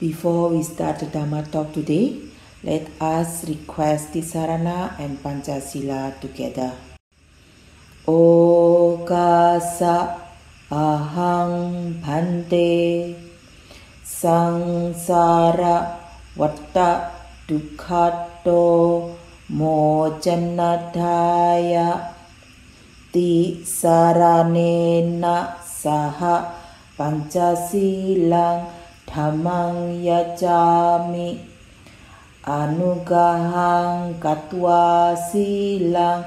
Before we start the Dharma talk today, let us request the Sarana and Pancasila together. Okasa ahang bhante sangsara watta dukhato mojanadhaya ti saranena saha pancasilang Dhamang yacami anugahang katwa silang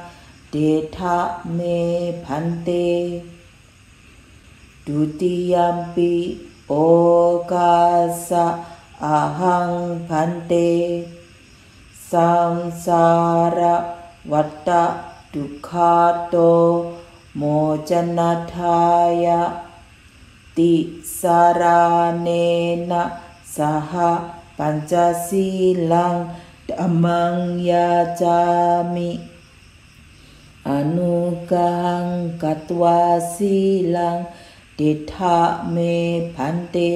detha me bhante dutiyampi okasa ahang bhante samsara watta dukhato mojanadhaya Tisaranena saha pancasilang damang yacami Anugahang katwa silang me pante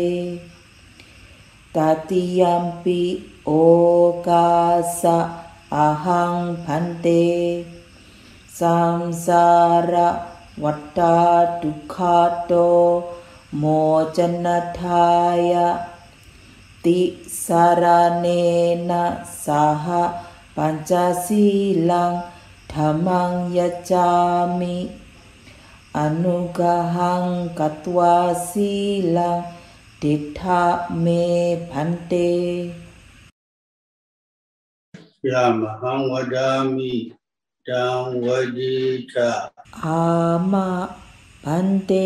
Tatiyampi okasa ahang pante Samsara wata dukato मोचनठाय तिसरणेन सह पञ्चशीलं ठमं यच्छामि अनुगहं कत्वा शीलं तिष्ठा मे भन्ते रामहं वदामि रां वजे च आमा भन्ते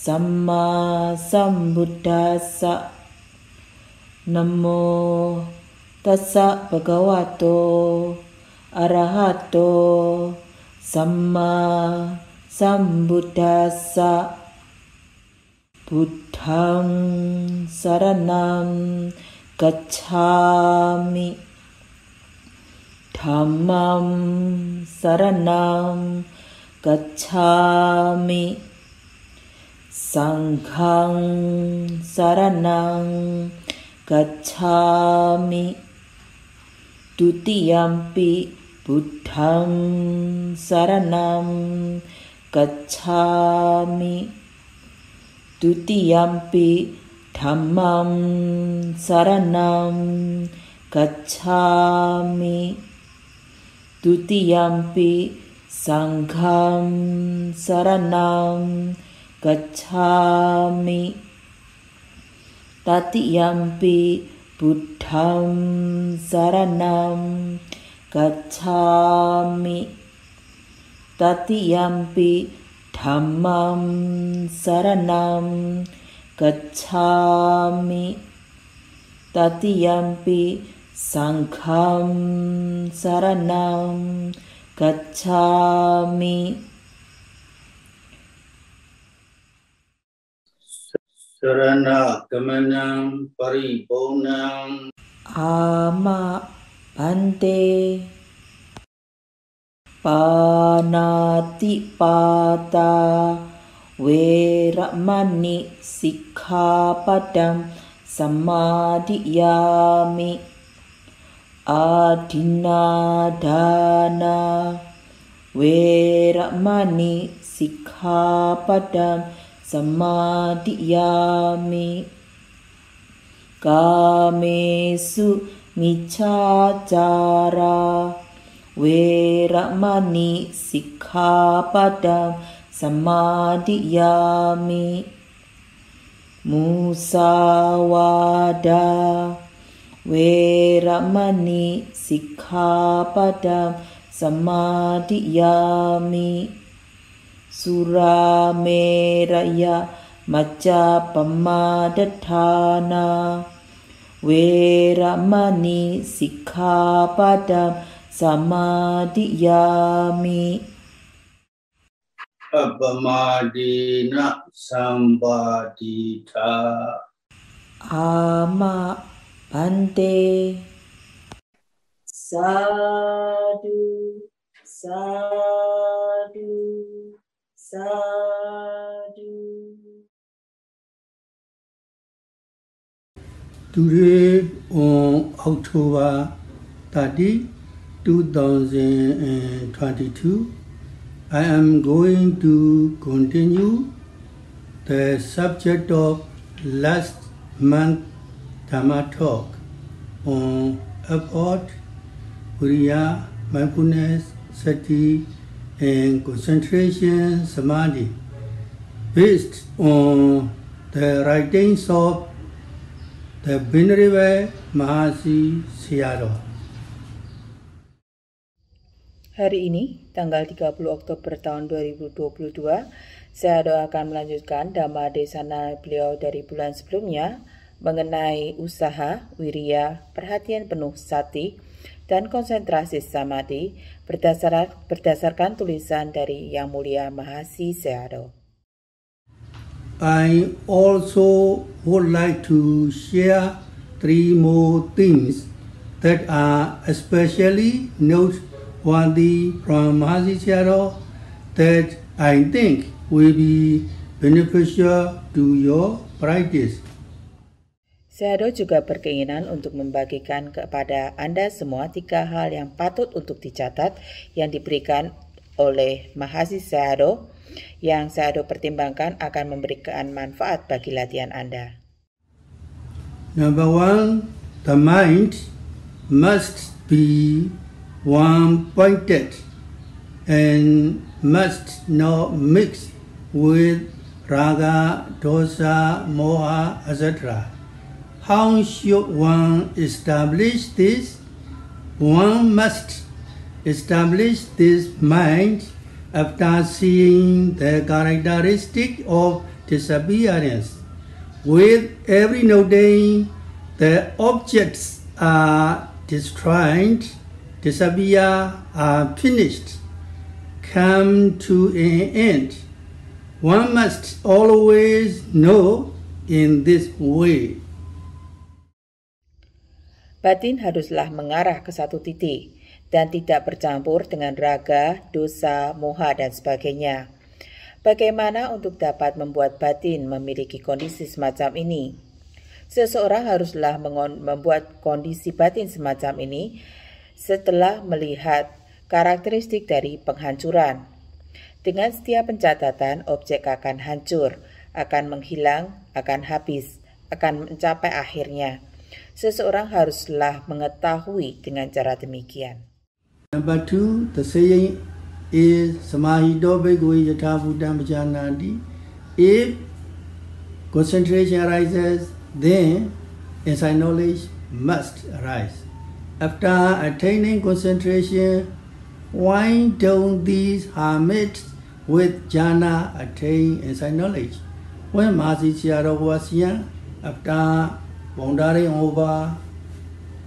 sama Sambuddhasa Namo Tassa Bhagavato Arahato Sama Sambuddhasa Buddhang Saranam Gacchami Dhammam Saranam Gacchami Sanghang saranang gacchami Dutiyampi buddhang saranam gacchami Dutiyampi dhammam saranam gacchami Dutiyampi sangham saranam gacchami gacchami tati yampi buddham saranam gacchami tati yampi dhammam saranam gacchami tati yampi sangham saranam gacchami Sarana Kemenang Paripunang Ama Bante Panati Pata Weramani Sikha Padam Samadhi Yami Adina Dana Weramani Sikha Padam Samadhi yami, kame su mica jara, we ramani sikha pada samadhi yami, musawada da, we ramani sikha pada samadhi yami sura raya maca we ramani sikha padam samadiyami dina sambadita ama bante sadu sadu Sadhu. Today on October 30, 2022, I am going to continue the subject of last month Dhamma talk on effort, Uriya, mindfulness, sati, and concentration samadhi based on the writings of the Venerable Mahasi Siyaro. Hari ini, tanggal 30 Oktober tahun 2022, saya doakan melanjutkan Dhamma Desana beliau dari bulan sebelumnya mengenai usaha, wiria, perhatian penuh sati, dan konsentrasi samadhi berdasarkan, berdasarkan tulisan dari Yang Mulia Mahasi Seado. I also would like to share three more things that are especially noteworthy from Mahasi Seado that I think will be beneficial to your practice. Seado juga berkeinginan untuk membagikan kepada Anda semua tiga hal yang patut untuk dicatat yang diberikan oleh mahasiswa Seado yang Seado pertimbangkan akan memberikan manfaat bagi latihan Anda. Number one, the mind must be one-pointed and must not mix with raga, dosa, moha, etc. How should one establish this? One must establish this mind after seeing the characteristic of disappearance. With every new the objects are destroyed, disappear, are finished, come to an end. One must always know in this way. batin haruslah mengarah ke satu titik dan tidak bercampur dengan raga, dosa, moha, dan sebagainya. Bagaimana untuk dapat membuat batin memiliki kondisi semacam ini? Seseorang haruslah membuat kondisi batin semacam ini setelah melihat karakteristik dari penghancuran. Dengan setiap pencatatan, objek akan hancur, akan menghilang, akan habis, akan mencapai akhirnya. Seseorang haruslah mengetahui dengan cara demikian. Number two, the saying is samahi dobe goi yatha buddha majanadi. If concentration arises, then insight knowledge must arise. After attaining concentration, why don't these hermits with jhana attain insight knowledge? When Mahasi Chiyarawasyam, after pondering over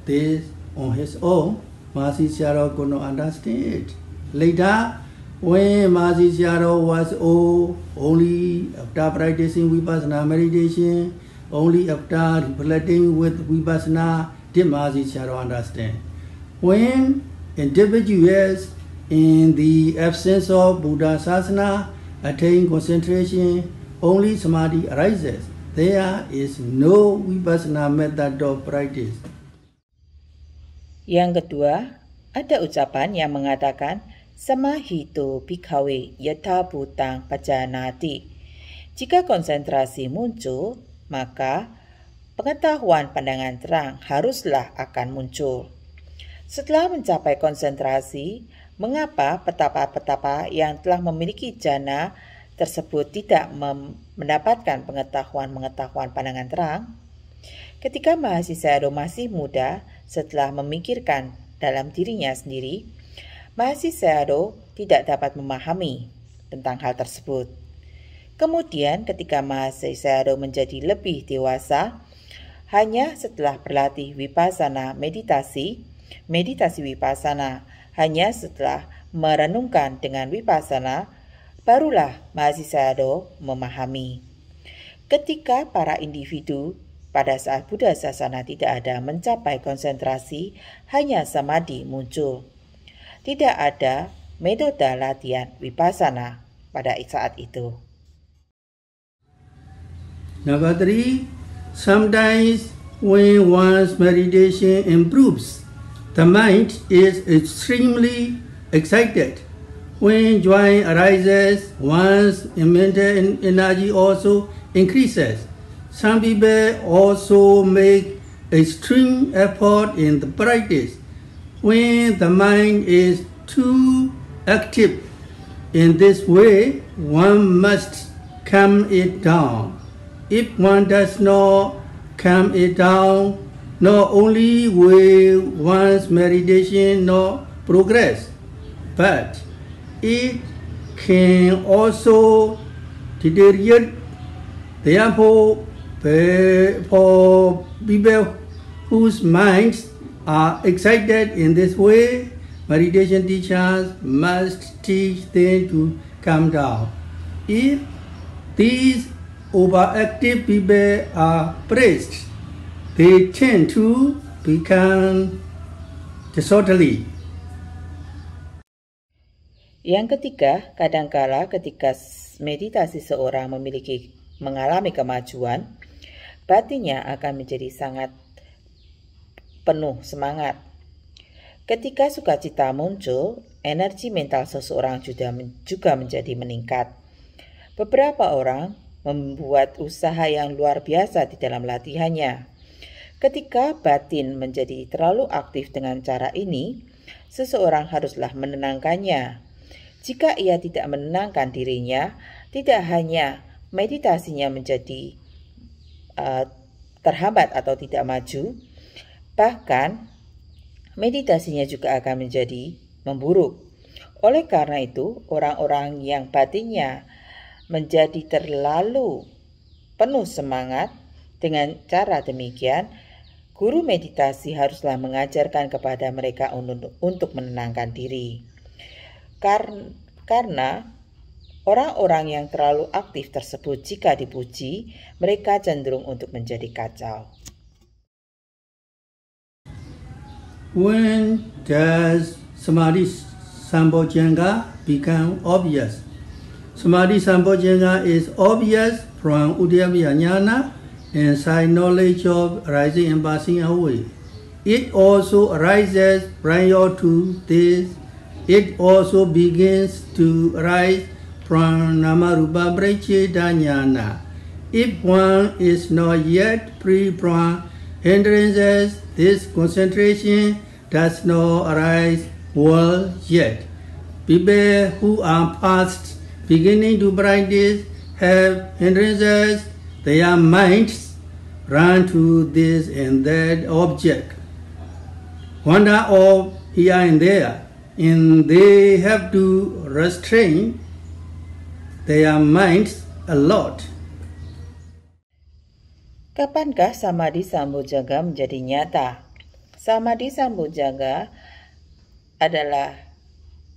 this on his own, Masi Siaro could not understand it. Later, when Masi Siaro was old, only after practicing Vipassana meditation, only after reflecting with Vipassana, did Masi Siaro understand. When individuals in the absence of Buddha Sasana attain concentration, only samadhi arises. there is no vipassana method of practice. Yang kedua, ada ucapan yang mengatakan samahito bikawe yata butang pajanati. Jika konsentrasi muncul, maka pengetahuan pandangan terang haruslah akan muncul. Setelah mencapai konsentrasi, mengapa petapa-petapa yang telah memiliki jana tersebut tidak mendapatkan pengetahuan-pengetahuan pandangan terang, ketika mahasiswa Edo masih muda setelah memikirkan dalam dirinya sendiri, mahasiswa Edo tidak dapat memahami tentang hal tersebut. Kemudian ketika mahasiswa Edo menjadi lebih dewasa, hanya setelah berlatih wipasana meditasi, meditasi wipasana hanya setelah merenungkan dengan wipasana Barulah Mahasisado memahami. Ketika para individu pada saat Buddha sasana tidak ada mencapai konsentrasi, hanya samadhi muncul. Tidak ada metode latihan vipassana pada saat itu. Number three, sometimes when one's meditation improves, the mind is extremely excited When joy arises, one's mental energy also increases. Some people also make extreme effort in the practice. When the mind is too active in this way, one must calm it down. If one does not calm it down, not only will one's meditation not progress, but it can also deteriorate. Therefore, for people whose minds are excited in this way, meditation teachers must teach them to calm down. If these overactive people are praised, they tend to become disorderly Yang ketiga, kadangkala ketika meditasi seorang memiliki mengalami kemajuan, batinnya akan menjadi sangat penuh semangat. Ketika sukacita muncul, energi mental seseorang juga, juga menjadi meningkat. Beberapa orang membuat usaha yang luar biasa di dalam latihannya. Ketika batin menjadi terlalu aktif dengan cara ini, seseorang haruslah menenangkannya jika ia tidak menenangkan dirinya, tidak hanya meditasinya menjadi uh, terhambat atau tidak maju, bahkan meditasinya juga akan menjadi memburuk. Oleh karena itu, orang-orang yang batinnya menjadi terlalu penuh semangat dengan cara demikian, guru meditasi haruslah mengajarkan kepada mereka untuk menenangkan diri. Kar karena orang-orang yang terlalu aktif tersebut jika dipuji, mereka cenderung untuk menjadi kacau. When does samadhi sambojanga become obvious? Samadhi sambojanga is obvious from Udiyamiya and side knowledge of rising and passing away. It also arises prior to this It also begins to rise from pranamarupa brachidanyana. If one is not yet pre from hindrances, this concentration does not arise well yet. People who are past beginning to practice have hindrances, their minds run to this and that object, wander off here and there, and they have to restrain their minds a lot. Kapankah samadhi sambojaga menjadi nyata? Samadhi sambojaga adalah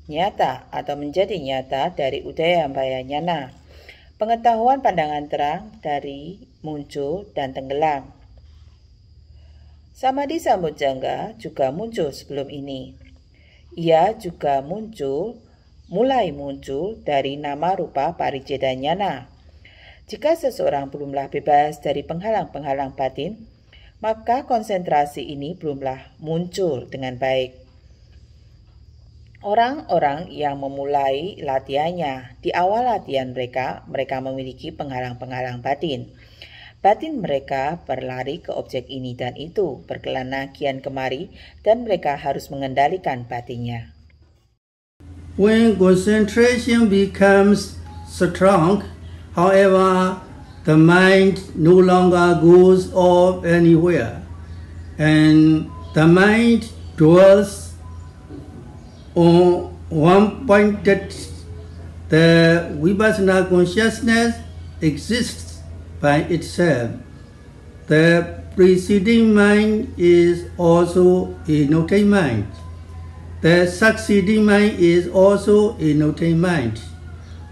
nyata atau menjadi nyata dari udaya bayanyana. Pengetahuan pandangan terang dari muncul dan tenggelam. Samadhi sambojaga juga muncul sebelum ini. Ia juga muncul, mulai muncul dari nama rupa Parijedanyana. Jika seseorang belumlah bebas dari penghalang-penghalang batin, maka konsentrasi ini belumlah muncul dengan baik. Orang-orang yang memulai latihannya di awal latihan mereka, mereka memiliki penghalang-penghalang batin. Batin mereka berlari ke objek ini dan itu, berkelana kian kemari, dan mereka harus mengendalikan batinnya. When concentration becomes strong, however, the mind no longer goes off anywhere, and the mind dwells on one point that the vipassana consciousness exists by itself. The preceding mind is also a noting mind. The succeeding mind is also a noting mind.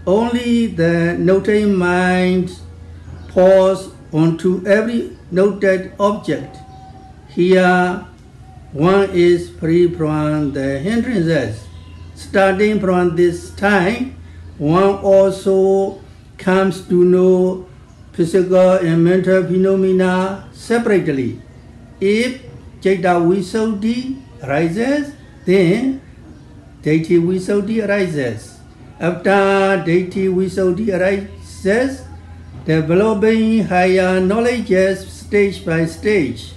Only the noting mind pours onto every noted object. Here, one is free from the hindrances. Starting from this time, one also comes to know physical and mental phenomena separately. If Jaita Visuddhi arises, then Deity Visuddhi arises. After Deity Visuddhi arises, developing higher knowledges stage by stage.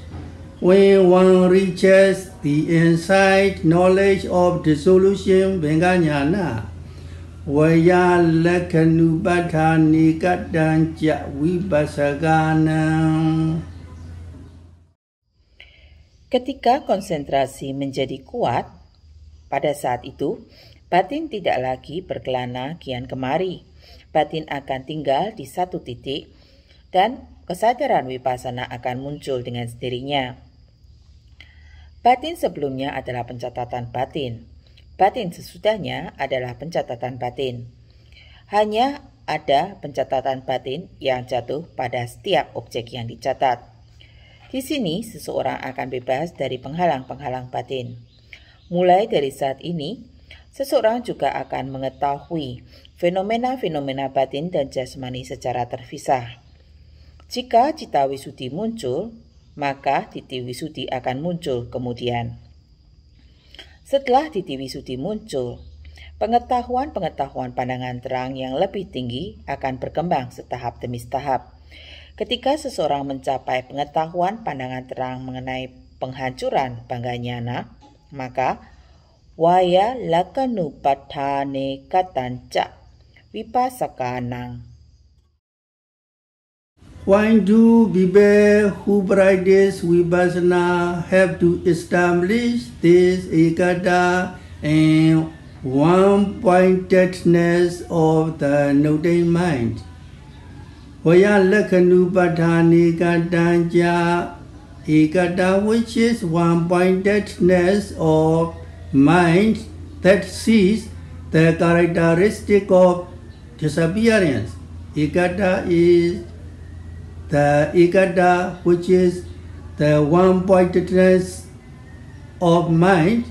When one reaches the insight knowledge of dissolution Vinganyana, Ketika konsentrasi menjadi kuat, pada saat itu batin tidak lagi berkelana kian kemari. Batin akan tinggal di satu titik dan kesadaran wipasana akan muncul dengan sendirinya. Batin sebelumnya adalah pencatatan batin. Batin sesudahnya adalah pencatatan batin. Hanya ada pencatatan batin yang jatuh pada setiap objek yang dicatat. Di sini, seseorang akan bebas dari penghalang-penghalang batin. Mulai dari saat ini, seseorang juga akan mengetahui fenomena-fenomena batin dan jasmani secara terpisah. Jika cita wisudi muncul, maka titi wisudi akan muncul kemudian. Setelah di TV Suti muncul, pengetahuan-pengetahuan pandangan terang yang lebih tinggi akan berkembang setahap demi setahap. Ketika seseorang mencapai pengetahuan pandangan terang mengenai penghancuran Bangganyana, maka waya lakanu padhane katanca vipasakanang we Bibe who practice Vipassana have to establish this Ekata and one-pointedness of the noting mind. ဝယလက္ခဏုပဋ္ဌာနိကတံကြာ Ekata which is one-pointedness of mind that sees the characteristic of disappearance. Ekata is the ikata which is the one pointedness of mind,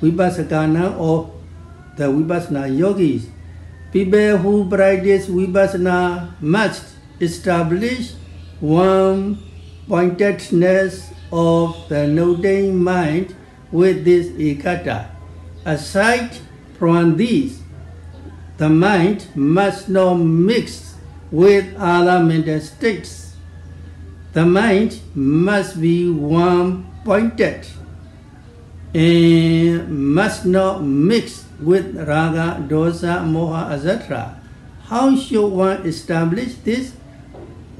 vipassana of the vipassana yogis. People who practice vipassana must establish one pointedness of the noting mind with this ikata. Aside from this, the mind must not mix with other mental states. The mind must be one pointed and must not mix with raga, dosa, moha, etc. How should one establish this?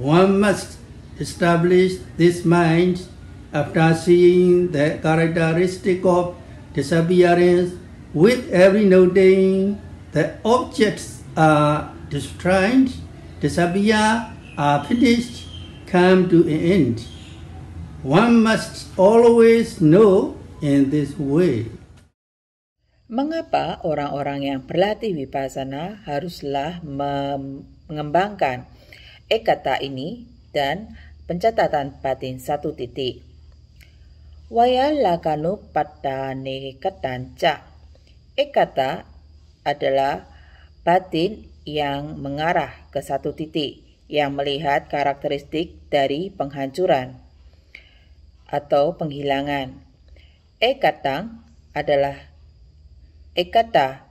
One must establish this mind after seeing the characteristic of disappearance with every noting the objects are destroyed, disappear, are finished, come to an end. One must always know in this way. Mengapa orang-orang yang berlatih vipassana haruslah mengembangkan ekata ini dan pencatatan batin satu titik? Waya lakanu padane ketanca. Ekata adalah batin yang mengarah ke satu titik yang melihat karakteristik dari penghancuran atau penghilangan. Ekatang adalah ekata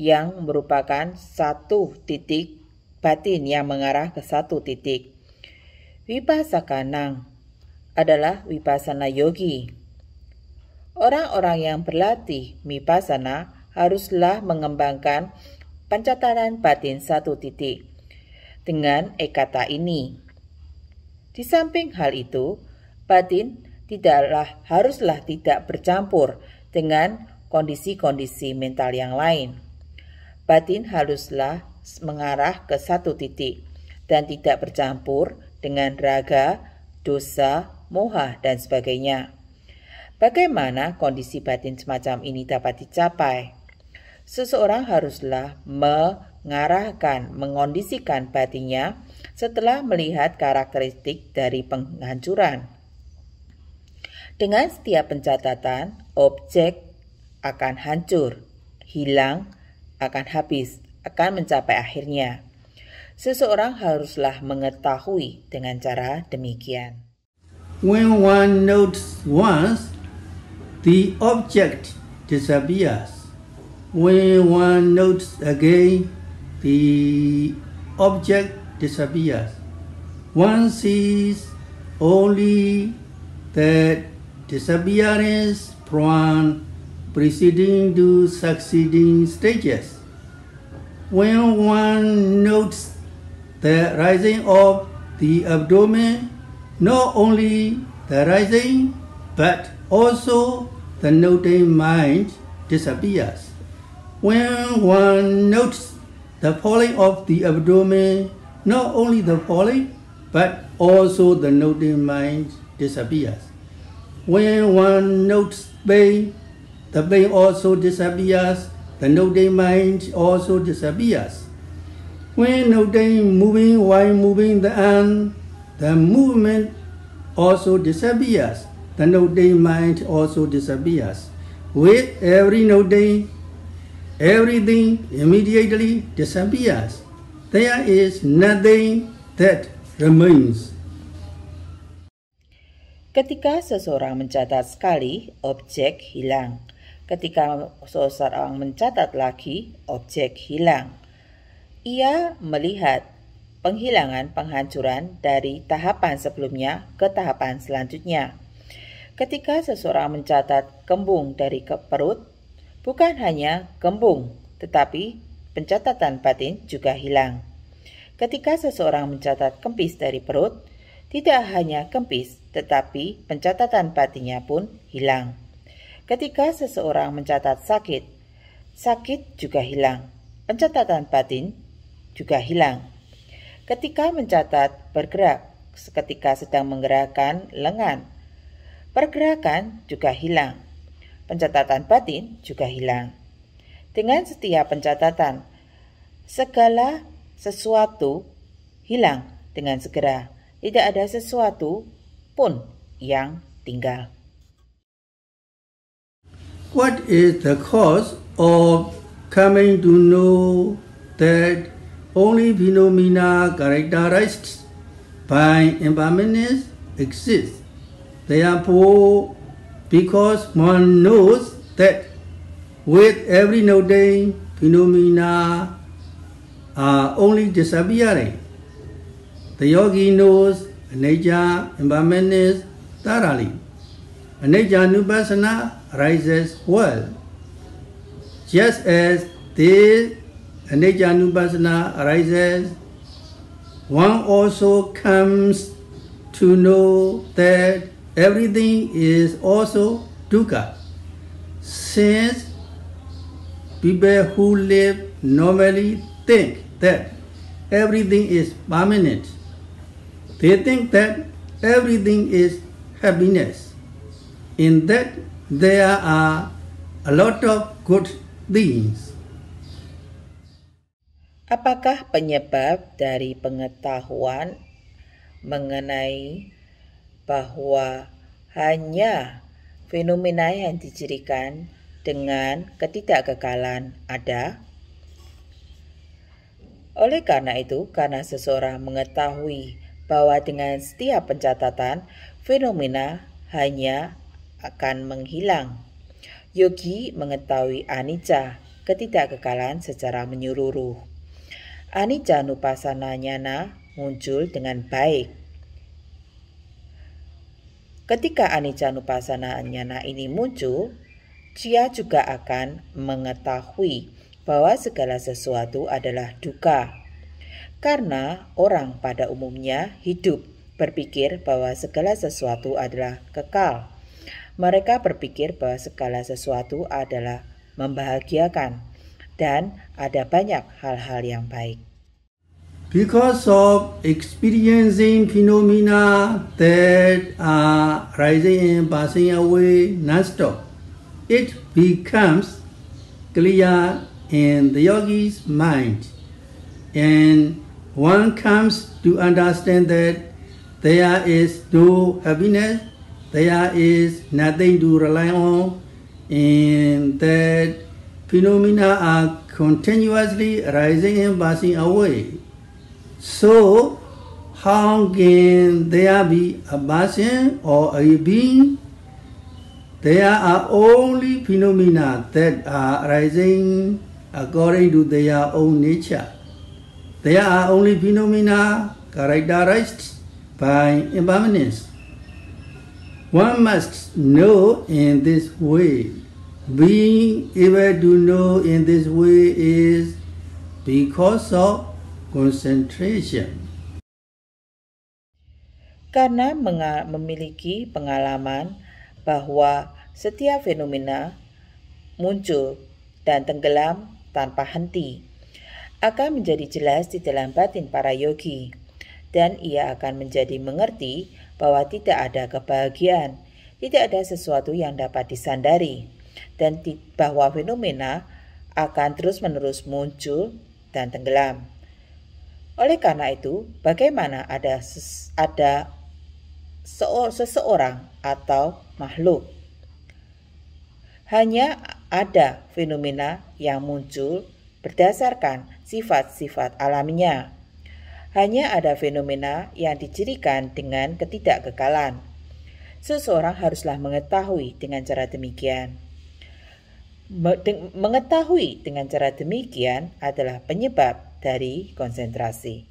yang merupakan satu titik batin yang mengarah ke satu titik. Wipasakanang adalah wipasana yogi. Orang-orang yang berlatih wipasana haruslah mengembangkan pencatatan batin satu titik dengan ekata ini. Di samping hal itu, batin tidaklah haruslah tidak bercampur dengan kondisi-kondisi mental yang lain. Batin haruslah mengarah ke satu titik dan tidak bercampur dengan raga, dosa, moha, dan sebagainya. Bagaimana kondisi batin semacam ini dapat dicapai? Seseorang haruslah me mengarahkan, mengondisikan batinnya setelah melihat karakteristik dari penghancuran. Dengan setiap pencatatan, objek akan hancur, hilang, akan habis, akan mencapai akhirnya. Seseorang haruslah mengetahui dengan cara demikian. When one notes once, the object disappears. When one notes again, the object disappears. One sees only the disappearance from preceding to succeeding stages. When one notes the rising of the abdomen, not only the rising, but also the noting mind disappears. When one notes the falling of the abdomen, not only the falling, but also the noting mind disappears. When one notes pain, the pain also disappears, the noting mind also disappears. When noting moving while moving the arm, the movement also disappears, the noting mind also disappears. With every noting, everything immediately disappears. There is nothing that remains. Ketika seseorang mencatat sekali, objek hilang. Ketika seseorang mencatat lagi, objek hilang. Ia melihat penghilangan penghancuran dari tahapan sebelumnya ke tahapan selanjutnya. Ketika seseorang mencatat kembung dari ke perut, Bukan hanya kembung, tetapi pencatatan batin juga hilang. Ketika seseorang mencatat kempis dari perut, tidak hanya kempis, tetapi pencatatan batinnya pun hilang. Ketika seseorang mencatat sakit, sakit juga hilang. Pencatatan batin juga hilang. Ketika mencatat bergerak, ketika sedang menggerakkan lengan, pergerakan juga hilang Pencatatan batin juga hilang. Dengan setiap pencatatan, segala sesuatu hilang dengan segera. Tidak ada sesuatu pun yang tinggal. What is the cause of coming to know that only phenomena characterized by impermanence exist? Therefore, because one knows that with every new day, phenomena are only disappearing. The yogi knows anicca impermanence thoroughly. Anicca Nubasana arises well. Just as this anicca Nubasana arises, one also comes to know that everything is also dukkha. Since people who live normally think that everything is permanent, they think that everything is happiness, in that there are a lot of good things. Apakah penyebab dari pengetahuan mengenai bahwa hanya fenomena yang dicirikan dengan ketidakkekalan ada. Oleh karena itu, karena seseorang mengetahui bahwa dengan setiap pencatatan, fenomena hanya akan menghilang. Yogi mengetahui anicca, ketidakkekalan secara menyeluruh. Anicca nupasananyana muncul dengan baik Ketika anicca nupasana nyana ini muncul, dia juga akan mengetahui bahwa segala sesuatu adalah duka. Karena orang pada umumnya hidup berpikir bahwa segala sesuatu adalah kekal. Mereka berpikir bahwa segala sesuatu adalah membahagiakan dan ada banyak hal-hal yang baik. because of experiencing phenomena that are rising and passing away non-stop, it becomes clear in the yogi's mind. And one comes to understand that there is no happiness, there is nothing to rely on, and that phenomena are continuously rising and passing away so, how can there be a person or a being? There are only phenomena that are arising according to their own nature. There are only phenomena characterized by impermanence. One must know in this way. Being able to know in this way is because of concentration. Karena memiliki pengalaman bahwa setiap fenomena muncul dan tenggelam tanpa henti akan menjadi jelas di dalam batin para yogi dan ia akan menjadi mengerti bahwa tidak ada kebahagiaan, tidak ada sesuatu yang dapat disandari dan bahwa fenomena akan terus-menerus muncul dan tenggelam. Oleh karena itu, bagaimana ada ada seseorang atau makhluk? Hanya ada fenomena yang muncul berdasarkan sifat-sifat alaminya. Hanya ada fenomena yang dicirikan dengan ketidakkekalan. Seseorang haruslah mengetahui dengan cara demikian. Mengetahui dengan cara demikian adalah penyebab dari konsentrasi.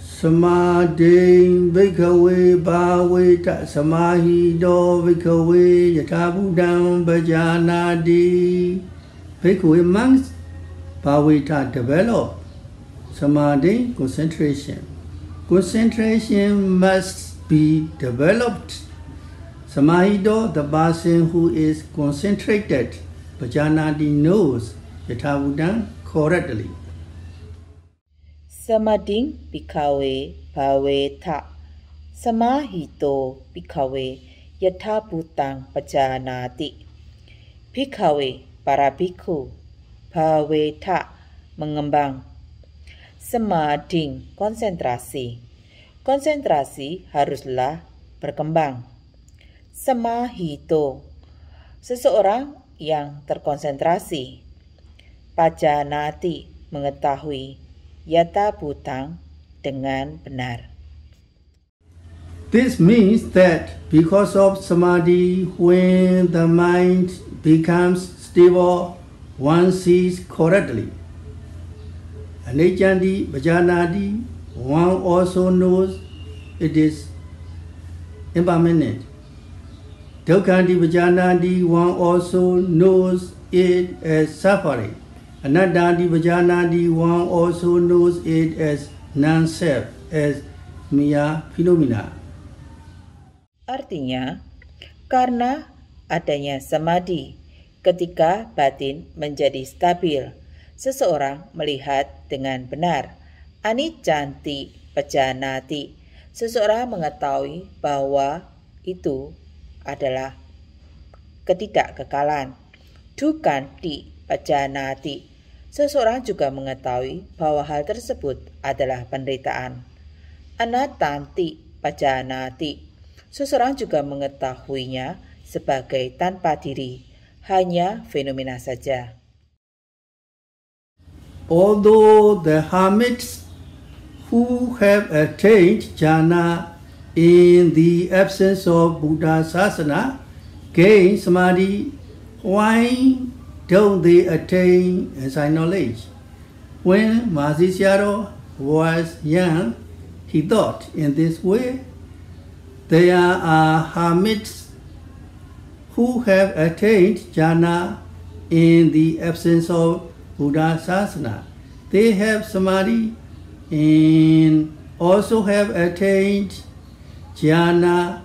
Samadhi vikhawe bhave ta samahi do vikhawe yatha buddham bhajanadi. Vikhawe monks bhave ta develop samadhi concentration. Concentration must be developed. Samahido, the person who is concentrated, Pajanadi knows Yathavudan correctly. Samading Bikawe Bawe Tak Samahito Bikawe Yatha butang Pajanati Bikawe Para Biku Bawe Tak Mengembang Semading Konsentrasi Konsentrasi haruslah berkembang Semahito Seseorang yang terkonsentrasi Pajanati Mengetahui yata butang dengan benar. This means that because of samadhi, when the mind becomes stable, one sees correctly. Anejandi, Vajanadi, one also knows it is impermanent. Dukkandi, Vajanadi, one also knows it as suffering. Anandadi di one also knows it as non-self, as Mia Phenomena. Artinya, karena adanya samadhi, ketika batin menjadi stabil, seseorang melihat dengan benar. cantik Ani baca pejanati, seseorang mengetahui bahwa itu adalah ketidakkekalan. Dukanti pejanati, Seseorang juga mengetahui bahwa hal tersebut adalah penderitaan. Anatanti pajanati. Seseorang juga mengetahuinya sebagai tanpa diri, hanya fenomena saja. Although the hermits who have attained jhana in the absence of Buddha sasana gain samadhi, why? don't they attain Zen knowledge. When Mahasisyaro was young, he thought in this way, there are hermits who have attained jhana in the absence of Buddha Sasana. They have samadhi and also have attained jhana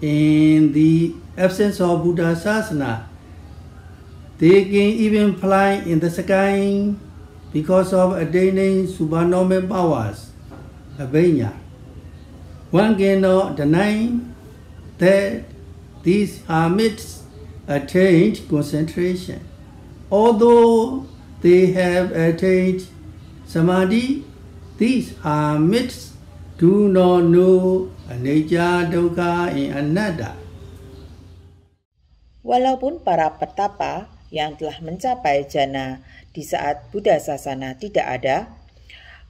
in the absence of Buddha Sasana. They can even fly in the sky because of attaining supernormal powers, avanya. One cannot deny that these hermits attained concentration. Although they have attained samadhi, these hermits do not know anicca, dukkha, and anatta. Walaupun para petapa yang telah mencapai jana di saat Buddha sasana tidak ada,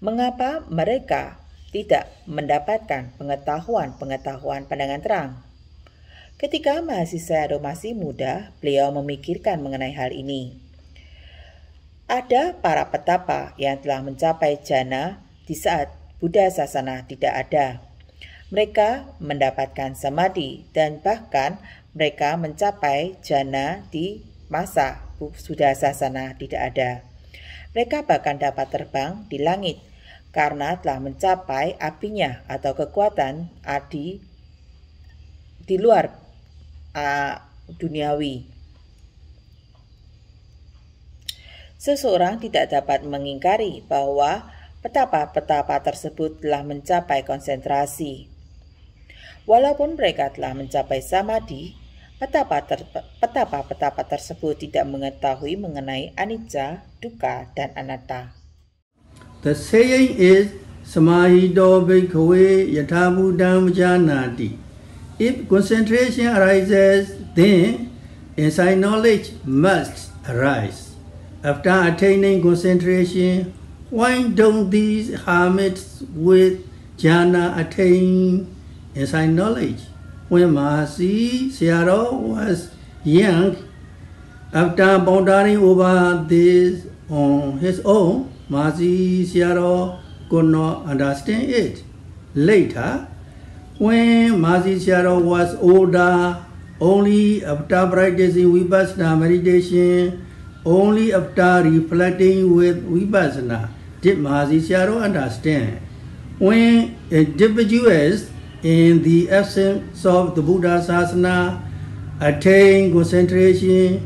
mengapa mereka tidak mendapatkan pengetahuan-pengetahuan pandangan terang? Ketika mahasiswa Edo masih muda, beliau memikirkan mengenai hal ini. Ada para petapa yang telah mencapai jana di saat Buddha sasana tidak ada. Mereka mendapatkan samadhi dan bahkan mereka mencapai jana di masa sudah sasana tidak ada. Mereka bahkan dapat terbang di langit karena telah mencapai apinya atau kekuatan adi di luar uh, duniawi. Seseorang tidak dapat mengingkari bahwa petapa-petapa tersebut telah mencapai konsentrasi. Walaupun mereka telah mencapai samadhi, Petapa, ter, petapa petapa tersebut tidak mengetahui mengenai anicca, Duka, dan anatta. The saying is samahido bhikkhu yatha buddham janati. If concentration arises, then insight knowledge must arise. After attaining concentration, why don't these hermits with jhana attain insight knowledge? When ဝင်ပါစီဆရာတော် was young after pondering over this on his own မာစီဆရာတော် could not understand it later when မာစီဆရာတော် was older only after practicing vipassana meditation only after reflecting with vipassana did မာစီဆရာတော် understand when individuals in the absence of the Buddha Sasana attain concentration,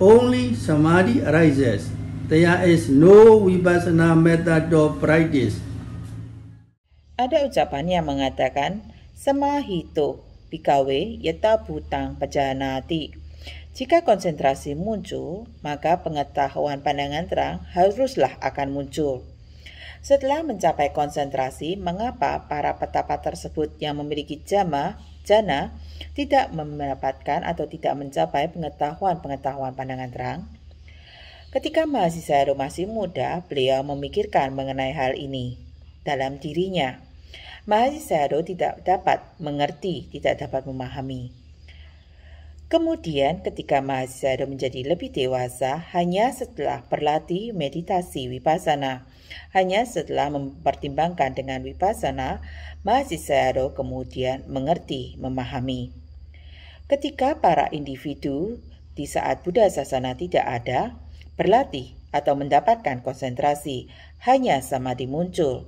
only samadhi arises. There is no vipassana method of practice. Ada ucapan yang mengatakan, Semahito, pikawe yata butang, pajanati. Jika konsentrasi muncul, maka pengetahuan pandangan terang haruslah akan muncul. Setelah mencapai konsentrasi, mengapa para petapa tersebut yang memiliki jama, jana, tidak mendapatkan atau tidak mencapai pengetahuan-pengetahuan pandangan terang? Ketika mahasiswa masih muda, beliau memikirkan mengenai hal ini dalam dirinya. Mahasiswa tidak dapat mengerti, tidak dapat memahami. Kemudian ketika mahasiswa menjadi lebih dewasa, hanya setelah berlatih meditasi wipasana hanya setelah mempertimbangkan dengan wipasana, mahasiswa kemudian mengerti, memahami. Ketika para individu di saat Buddha sasana tidak ada, berlatih atau mendapatkan konsentrasi, hanya samadhi muncul.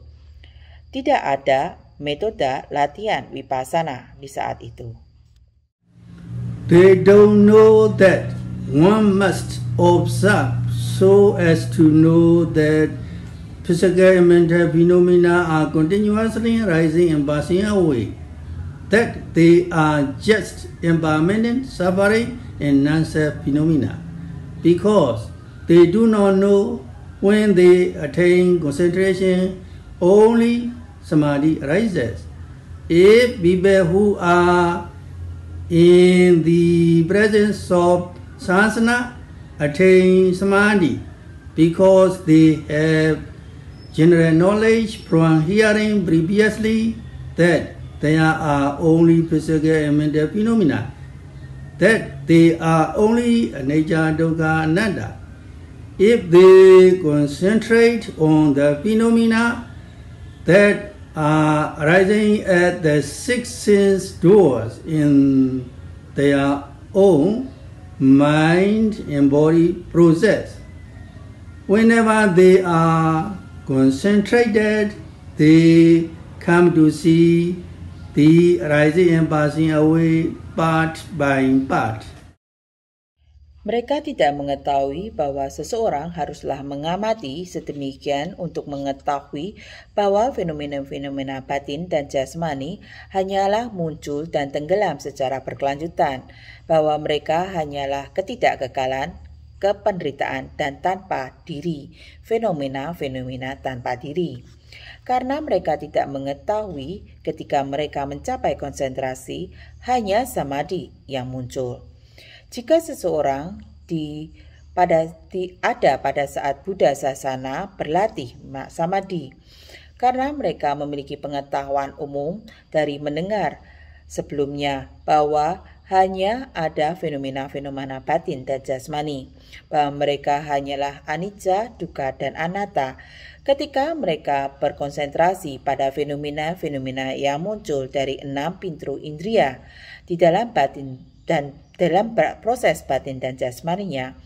Tidak ada metode latihan wipasana di saat itu. They don't know that one must observe so as to know that physical and mental phenomena are continuously rising and passing away, that they are just impermanent suffering and non-self phenomena, because they do not know when they attain concentration, only samadhi arises. If people who are in the presence of sansana attain samadhi, because they have general knowledge from hearing previously that there are only physical and mental phenomena, that they are only nature doga anatta. If they concentrate on the phenomena that are arising at the six sense doors in their own mind and body process, whenever they are concentrated, they come to see the rising and passing away part by part. Mereka tidak mengetahui bahwa seseorang haruslah mengamati sedemikian untuk mengetahui bahwa fenomena-fenomena batin dan jasmani hanyalah muncul dan tenggelam secara berkelanjutan, bahwa mereka hanyalah ketidakkekalan, kependeritaan, dan tanpa diri, fenomena-fenomena tanpa diri. Karena mereka tidak mengetahui ketika mereka mencapai konsentrasi, hanya samadhi yang muncul. Jika seseorang di pada di, ada pada saat Buddha sasana berlatih samadhi karena mereka memiliki pengetahuan umum dari mendengar sebelumnya bahwa hanya ada fenomena-fenomena batin dan jasmani, bahwa mereka hanyalah anicca, duka, dan anatta. Ketika mereka berkonsentrasi pada fenomena-fenomena yang muncul dari enam pintu indria di dalam batin dan dalam proses batin dan jasmaninya,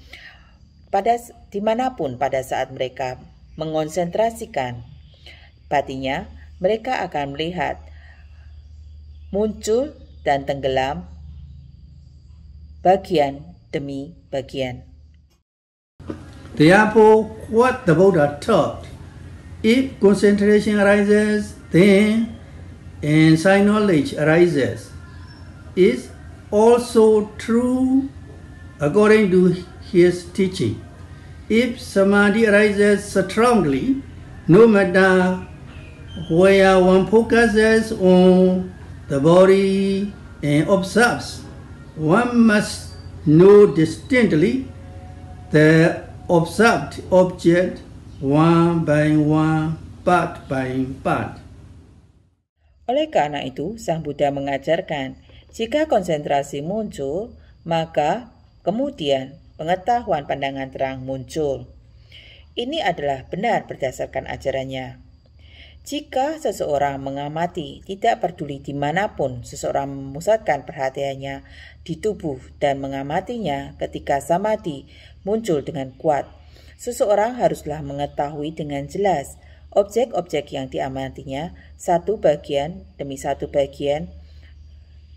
pada dimanapun pada saat mereka mengonsentrasikan batinnya, mereka akan melihat muncul dan tenggelam bagian demi bagian. The apple what the Buddha taught. If concentration arises, then insight knowledge arises. Is also true according to his teaching. If samadhi arises strongly, no matter where one focuses on the body and observes, one must know distinctly the observed object one by one, part by part. Oleh karena itu, Sang Buddha mengajarkan, jika konsentrasi muncul, maka kemudian pengetahuan pandangan terang muncul. Ini adalah benar berdasarkan ajarannya. Jika seseorang mengamati, tidak peduli dimanapun seseorang memusatkan perhatiannya di tubuh dan mengamatinya ketika samadhi muncul dengan kuat, seseorang haruslah mengetahui dengan jelas objek-objek yang diamatinya satu bagian demi satu bagian,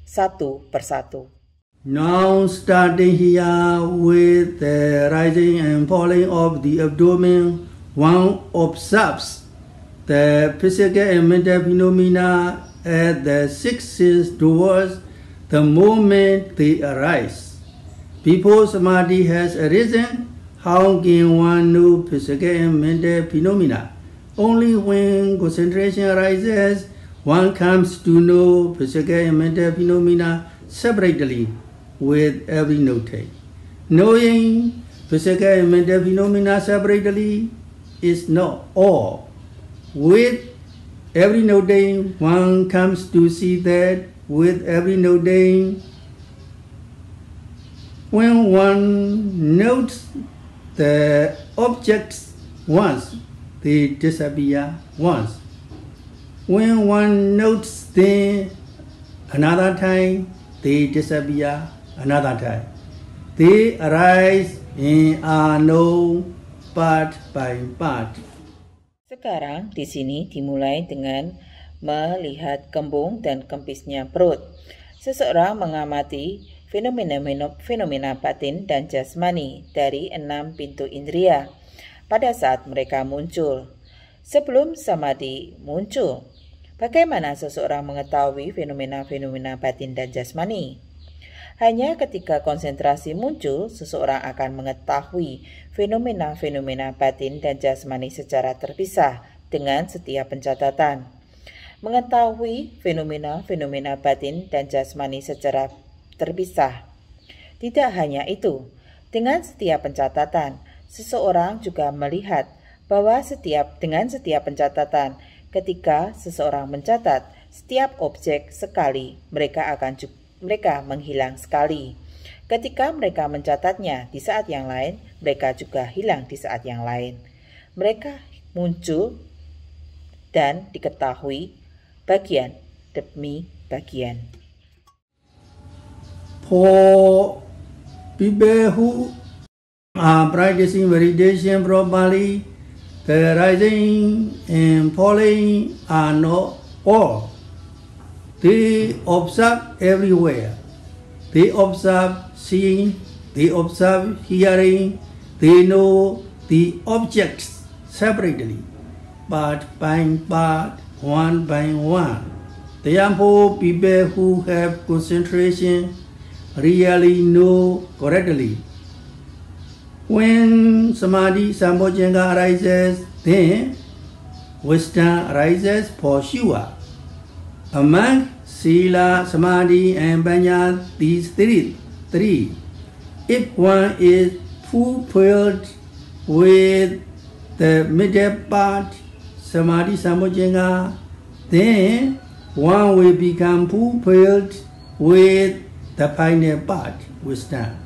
satu persatu. Now starting here with the rising and falling of the abdomen, one observes the physical and mental phenomena at the sixes towards the moment they arise. Before samadhi has arisen, how can one know physical and mental phenomena? Only when concentration arises, one comes to know physical and mental phenomena separately with every note. Knowing physical and mental phenomena separately is not all with every new day, one comes to see that with every new day, when one notes the objects once, they disappear once. When one notes them another time, they disappear another time. They arise and are known part by part. Sekarang di sini dimulai dengan melihat kembung dan kempisnya perut. Seseorang mengamati fenomena fenomena batin dan jasmani dari enam pintu indria pada saat mereka muncul. Sebelum samadhi muncul, bagaimana seseorang mengetahui fenomena-fenomena batin dan jasmani? Hanya ketika konsentrasi muncul, seseorang akan mengetahui fenomena-fenomena batin dan jasmani secara terpisah dengan setiap pencatatan. Mengetahui fenomena-fenomena batin dan jasmani secara terpisah. Tidak hanya itu, dengan setiap pencatatan, seseorang juga melihat bahwa setiap dengan setiap pencatatan, ketika seseorang mencatat setiap objek sekali, mereka akan juga mereka menghilang sekali. Ketika mereka mencatatnya di saat yang lain, mereka juga hilang di saat yang lain. Mereka muncul dan diketahui bagian demi bagian. Po the rising and falling are not all. They observe everywhere. They observe seeing, they observe hearing, they know the objects separately, but by but, one by one. Therefore, people who have concentration really know correctly. When samadhi sambhojanga arises, then wisdom arises for sure. A monk, Sila, Samadhi, and Panya, these three, three. If one is fulfilled with the middle part, Samadhi Samojenga, then one will become fulfilled with the final part, wisdom.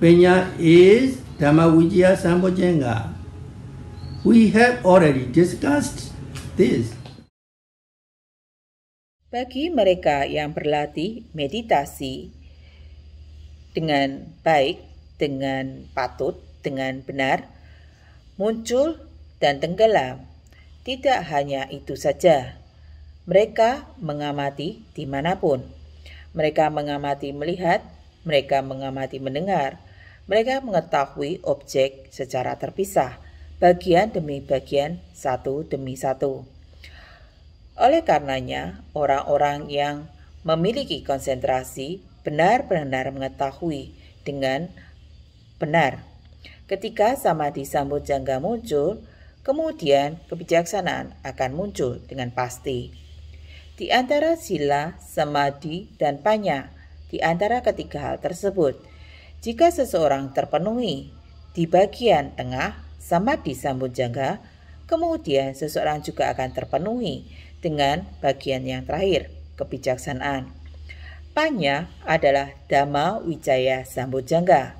Panya is Dhamma Vijaya Sambojenga. We have already discussed this. Bagi mereka yang berlatih meditasi dengan baik, dengan patut, dengan benar, muncul dan tenggelam. Tidak hanya itu saja, mereka mengamati dimanapun. Mereka mengamati melihat, mereka mengamati mendengar, mereka mengetahui objek secara terpisah, bagian demi bagian, satu demi satu. Oleh karenanya, orang-orang yang memiliki konsentrasi benar-benar mengetahui dengan benar. Ketika samadhi sambut jangga muncul, kemudian kebijaksanaan akan muncul dengan pasti. Di antara sila, samadhi, dan panya, di antara ketiga hal tersebut, jika seseorang terpenuhi di bagian tengah samadhi sambut jangga, kemudian seseorang juga akan terpenuhi dengan bagian yang terakhir, kebijaksanaan. Panya adalah Dhamma Wijaya Sambojangga.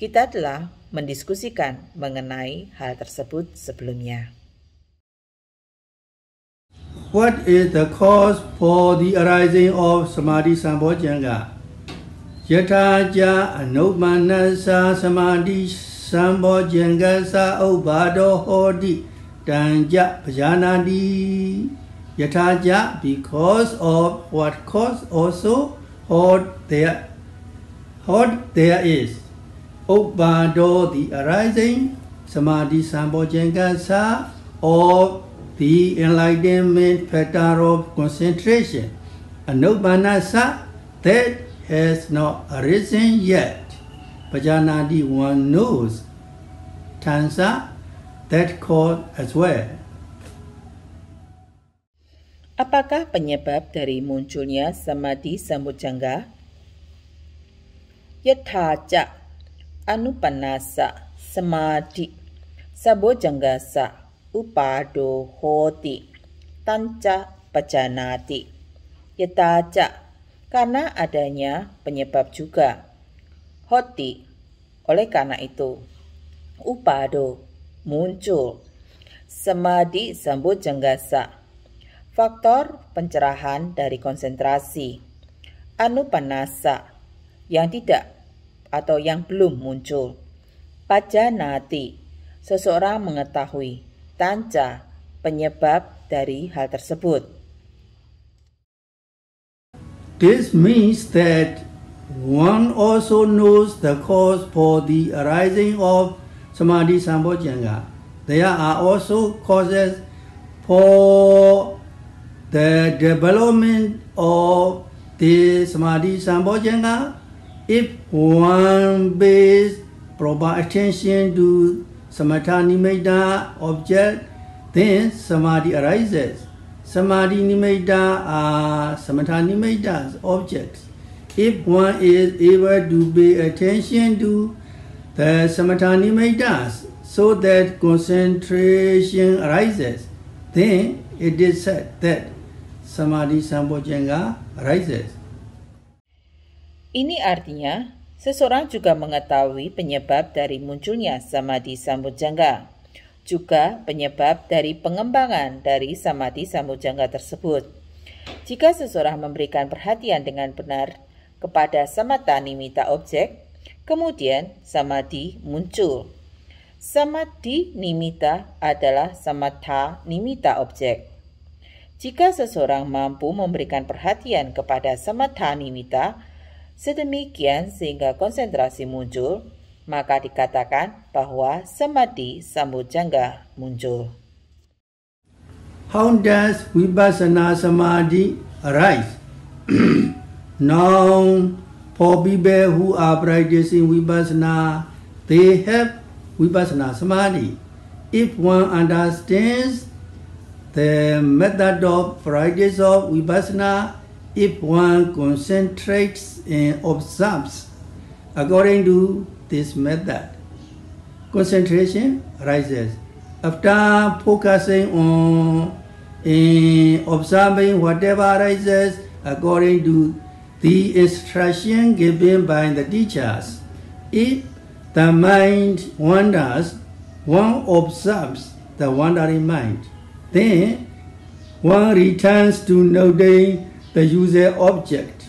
Kita telah mendiskusikan mengenai hal tersebut sebelumnya. What is the cause for the arising of samadhi Sambojangga? Yataja anomanasa samadhi sambojangga sa ubhado hodi danja pajanadi. Yataja because of what cause also hold there hold there is. Upado the arising, samadhi sambhojengasa of the enlightenment pattern of concentration. sa, that has not arisen yet. Pajanadi one knows. Tansa that cause as well. Apakah penyebab dari munculnya samadhi samudjangga? Yathaca anupanasa samadhi sabojanggasa upado hoti tanca pajanati yataca karena adanya penyebab juga hoti oleh karena itu upado muncul samadhi sambojanggasa Faktor pencerahan dari konsentrasi anupanasa yang tidak atau yang belum muncul. Pajanati, seseorang mengetahui tanca penyebab dari hal tersebut. This means that one also knows the cause for the arising of samadhi sambhojanga. There are also causes for the development of the samadhi sambhojanga if one pays proper attention to samatha nimitta object then samadhi arises samadhi nimitta are samatha nimitta's objects if one is able to pay attention to the samatha nimitta's so that concentration arises then it is said that Samadhi rises. Ini artinya, seseorang juga mengetahui penyebab dari munculnya Samadhi Sambojengga, juga penyebab dari pengembangan dari Samadhi Sambojengga tersebut. Jika seseorang memberikan perhatian dengan benar kepada samatha nimita objek, kemudian samadhi muncul. Samadhi nimita adalah samatha nimita objek. Jika seseorang mampu memberikan perhatian kepada mita, sedemikian sehingga konsentrasi muncul, maka dikatakan bahwa sambut jangga muncul. How does vipassana samadhi arise? now, for people who are practicing vipassana, they have vipassana samadhi. If one understands the method of practice of vipassana if one concentrates and observes according to this method. Concentration rises. After focusing on and observing whatever rises according to the instruction given by the teachers, if the mind wanders, one observes the wandering mind. Then, one returns to noting the user object.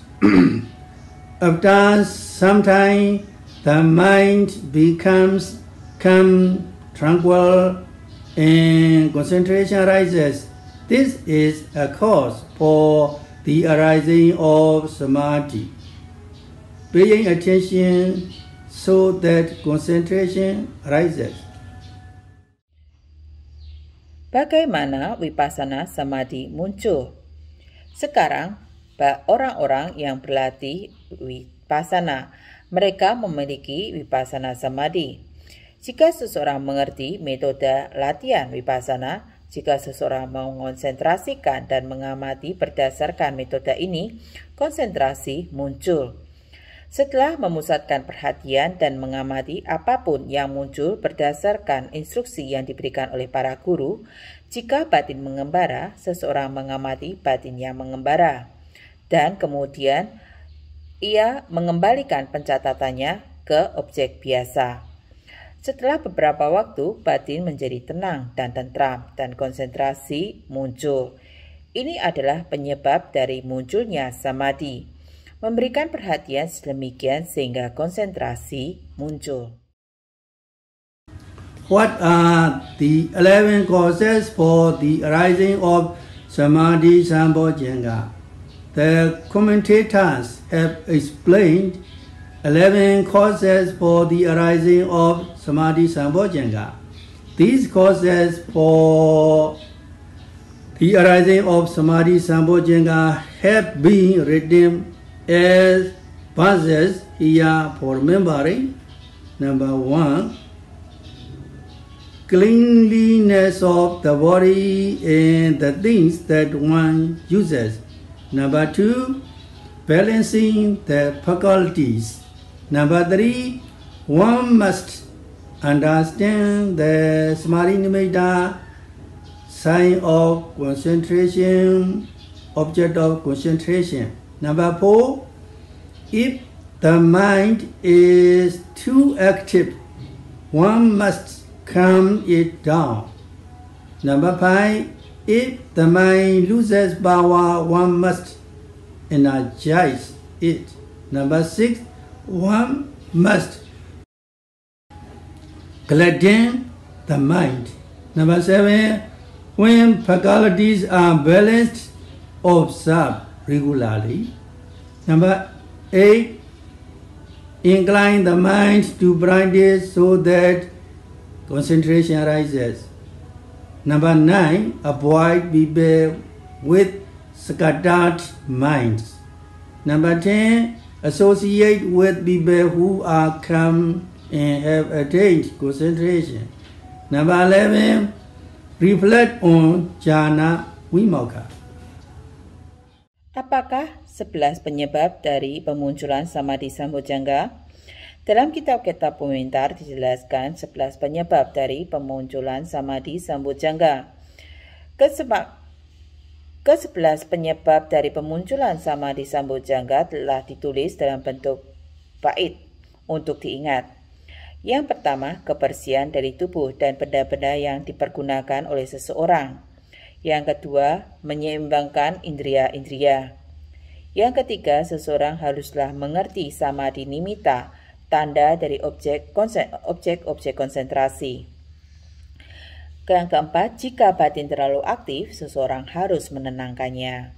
After some time, the mind becomes calm, tranquil, and concentration rises. This is a cause for the arising of samadhi. Paying attention so that concentration rises. bagaimana wipasana samadhi muncul. Sekarang, orang-orang yang berlatih wipasana, mereka memiliki wipasana samadhi. Jika seseorang mengerti metode latihan wipasana, jika seseorang mengonsentrasikan dan mengamati berdasarkan metode ini, konsentrasi muncul. Setelah memusatkan perhatian dan mengamati apapun yang muncul berdasarkan instruksi yang diberikan oleh para guru, jika batin mengembara, seseorang mengamati batin yang mengembara. Dan kemudian ia mengembalikan pencatatannya ke objek biasa. Setelah beberapa waktu, batin menjadi tenang dan tentram dan konsentrasi muncul. Ini adalah penyebab dari munculnya samadhi. memberikan perhatian sedemikian sehingga konsentrasi muncul. What are the 11 causes for the arising of samadhi sambojenga The commentators have explained 11 causes for the arising of samadhi sambojenga These causes for the arising of samadhi sambojenga have been redeemed as verses here for remembering. Number one, cleanliness of the body and the things that one uses. Number two, balancing the faculties. Number three, one must understand the smarinimeter, sign of concentration, object of concentration. Number four, if the mind is too active, one must calm it down. Number five, if the mind loses power, one must energize it. Number six, one must gladden the mind. Number seven, when faculties are balanced, observe regularly. Number eight, incline the mind to blindness so that concentration arises. Number nine, avoid people with scattered minds. Number ten, associate with people who are calm and have attained concentration. Number eleven, reflect on jhana vimokkha. Apakah 11 penyebab dari pemunculan samadhi sambojangga? Dalam kitab kitab komentar dijelaskan 11 penyebab dari pemunculan samadhi sambojangga. Kesebab ke-11 penyebab dari pemunculan samadhi sambojangga telah ditulis dalam bentuk bait untuk diingat. Yang pertama, kebersihan dari tubuh dan benda-benda yang dipergunakan oleh seseorang. Yang kedua, menyeimbangkan indria-indria. Yang ketiga, seseorang haruslah mengerti sama dinimita, tanda dari objek objek-objek konsentrasi. Yang keempat, jika batin terlalu aktif, seseorang harus menenangkannya.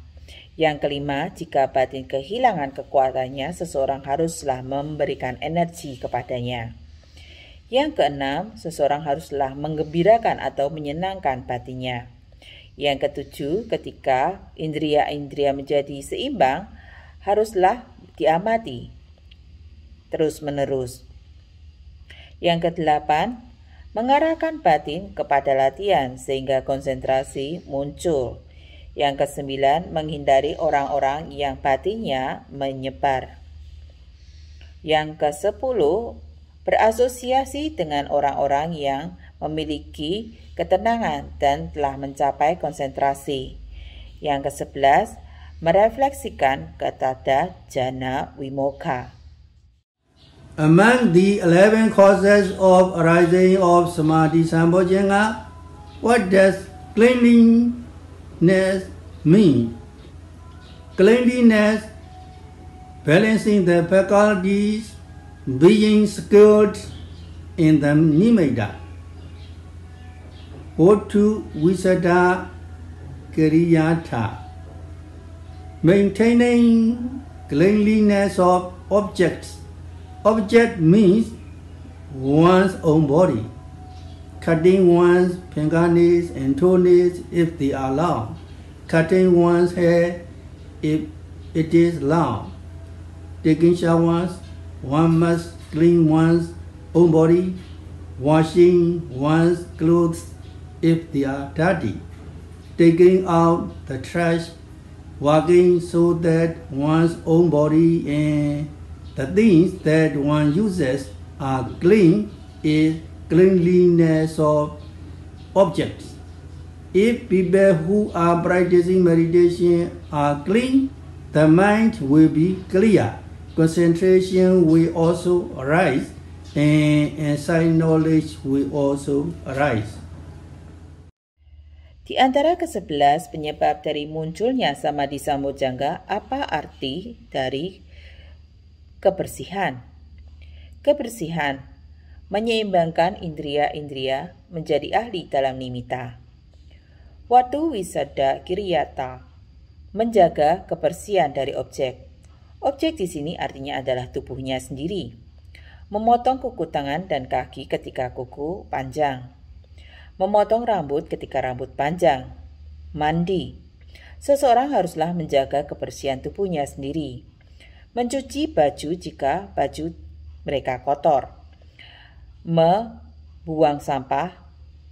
Yang kelima, jika batin kehilangan kekuatannya, seseorang haruslah memberikan energi kepadanya. Yang keenam, seseorang haruslah menggembirakan atau menyenangkan batinnya. Yang ketujuh, ketika indria-indria menjadi seimbang, haruslah diamati terus-menerus. Yang kedelapan, mengarahkan batin kepada latihan sehingga konsentrasi muncul. Yang kesembilan, menghindari orang-orang yang batinnya menyebar. Yang kesepuluh, berasosiasi dengan orang-orang yang memiliki ketenangan dan telah mencapai konsentrasi. Yang ke-11, merefleksikan ketada jana wimoka. Among the 11 causes of arising of samadhi sambhojana, what does cleanliness mean? Cleanliness, balancing the faculties, being skilled in the nimitta. ဝတ္ထုဝိသဒကရိယာထ maintaining cleanliness of objects object means one's own body cutting one's fingernails and toenails if they are long cutting one's hair if it is long taking showers one must clean one's own body washing one's clothes if they are dirty, taking out the trash, walking so that one's own body and the things that one uses are clean is cleanliness of objects. If people who are practicing meditation are clean, the mind will be clear. Concentration will also arise and insight knowledge will also arise. Di antara ke-11 penyebab dari munculnya samadhi samojangga, apa arti dari kebersihan? Kebersihan menyeimbangkan indria-indria menjadi ahli dalam nimita. Watu wisada kiriyata menjaga kebersihan dari objek. Objek di sini artinya adalah tubuhnya sendiri. Memotong kuku tangan dan kaki ketika kuku panjang memotong rambut ketika rambut panjang, mandi. Seseorang haruslah menjaga kebersihan tubuhnya sendiri, mencuci baju jika baju mereka kotor, membuang sampah,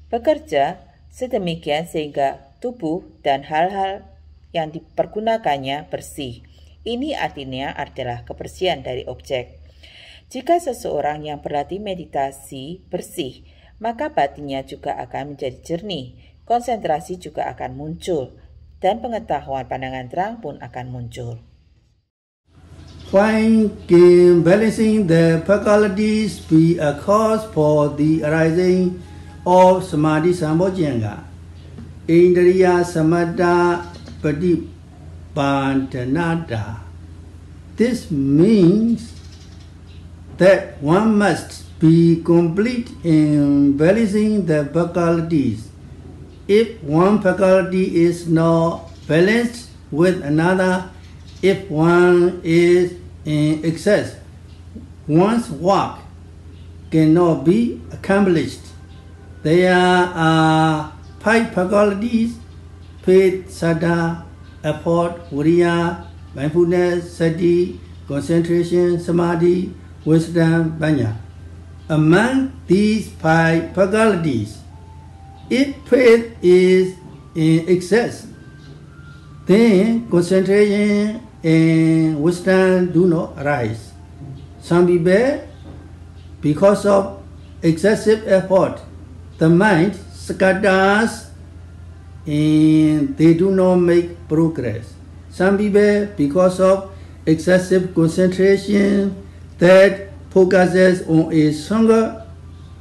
bekerja sedemikian sehingga tubuh dan hal-hal yang dipergunakannya bersih. Ini artinya adalah kebersihan dari objek. Jika seseorang yang berlatih meditasi bersih, maka batinnya juga akan menjadi jernih, konsentrasi juga akan muncul, dan pengetahuan pandangan terang pun akan muncul. can balancing the faculties be a cause for the arising of samadhi sambojanga? Indriya samadha pratipandhanada. This means that one must be complete in balancing the faculties. If one faculty is not balanced with another, if one is in excess, one's work cannot be accomplished. There are five faculties, faith, sada, effort, viriya, mindfulness, sati, concentration, samadhi, wisdom, banya among these five faculties. If faith is in excess, then concentration and wisdom do not arise. Some people, because of excessive effort, the mind scatters and they do not make progress. Some people, because of excessive concentration, that focuses on a single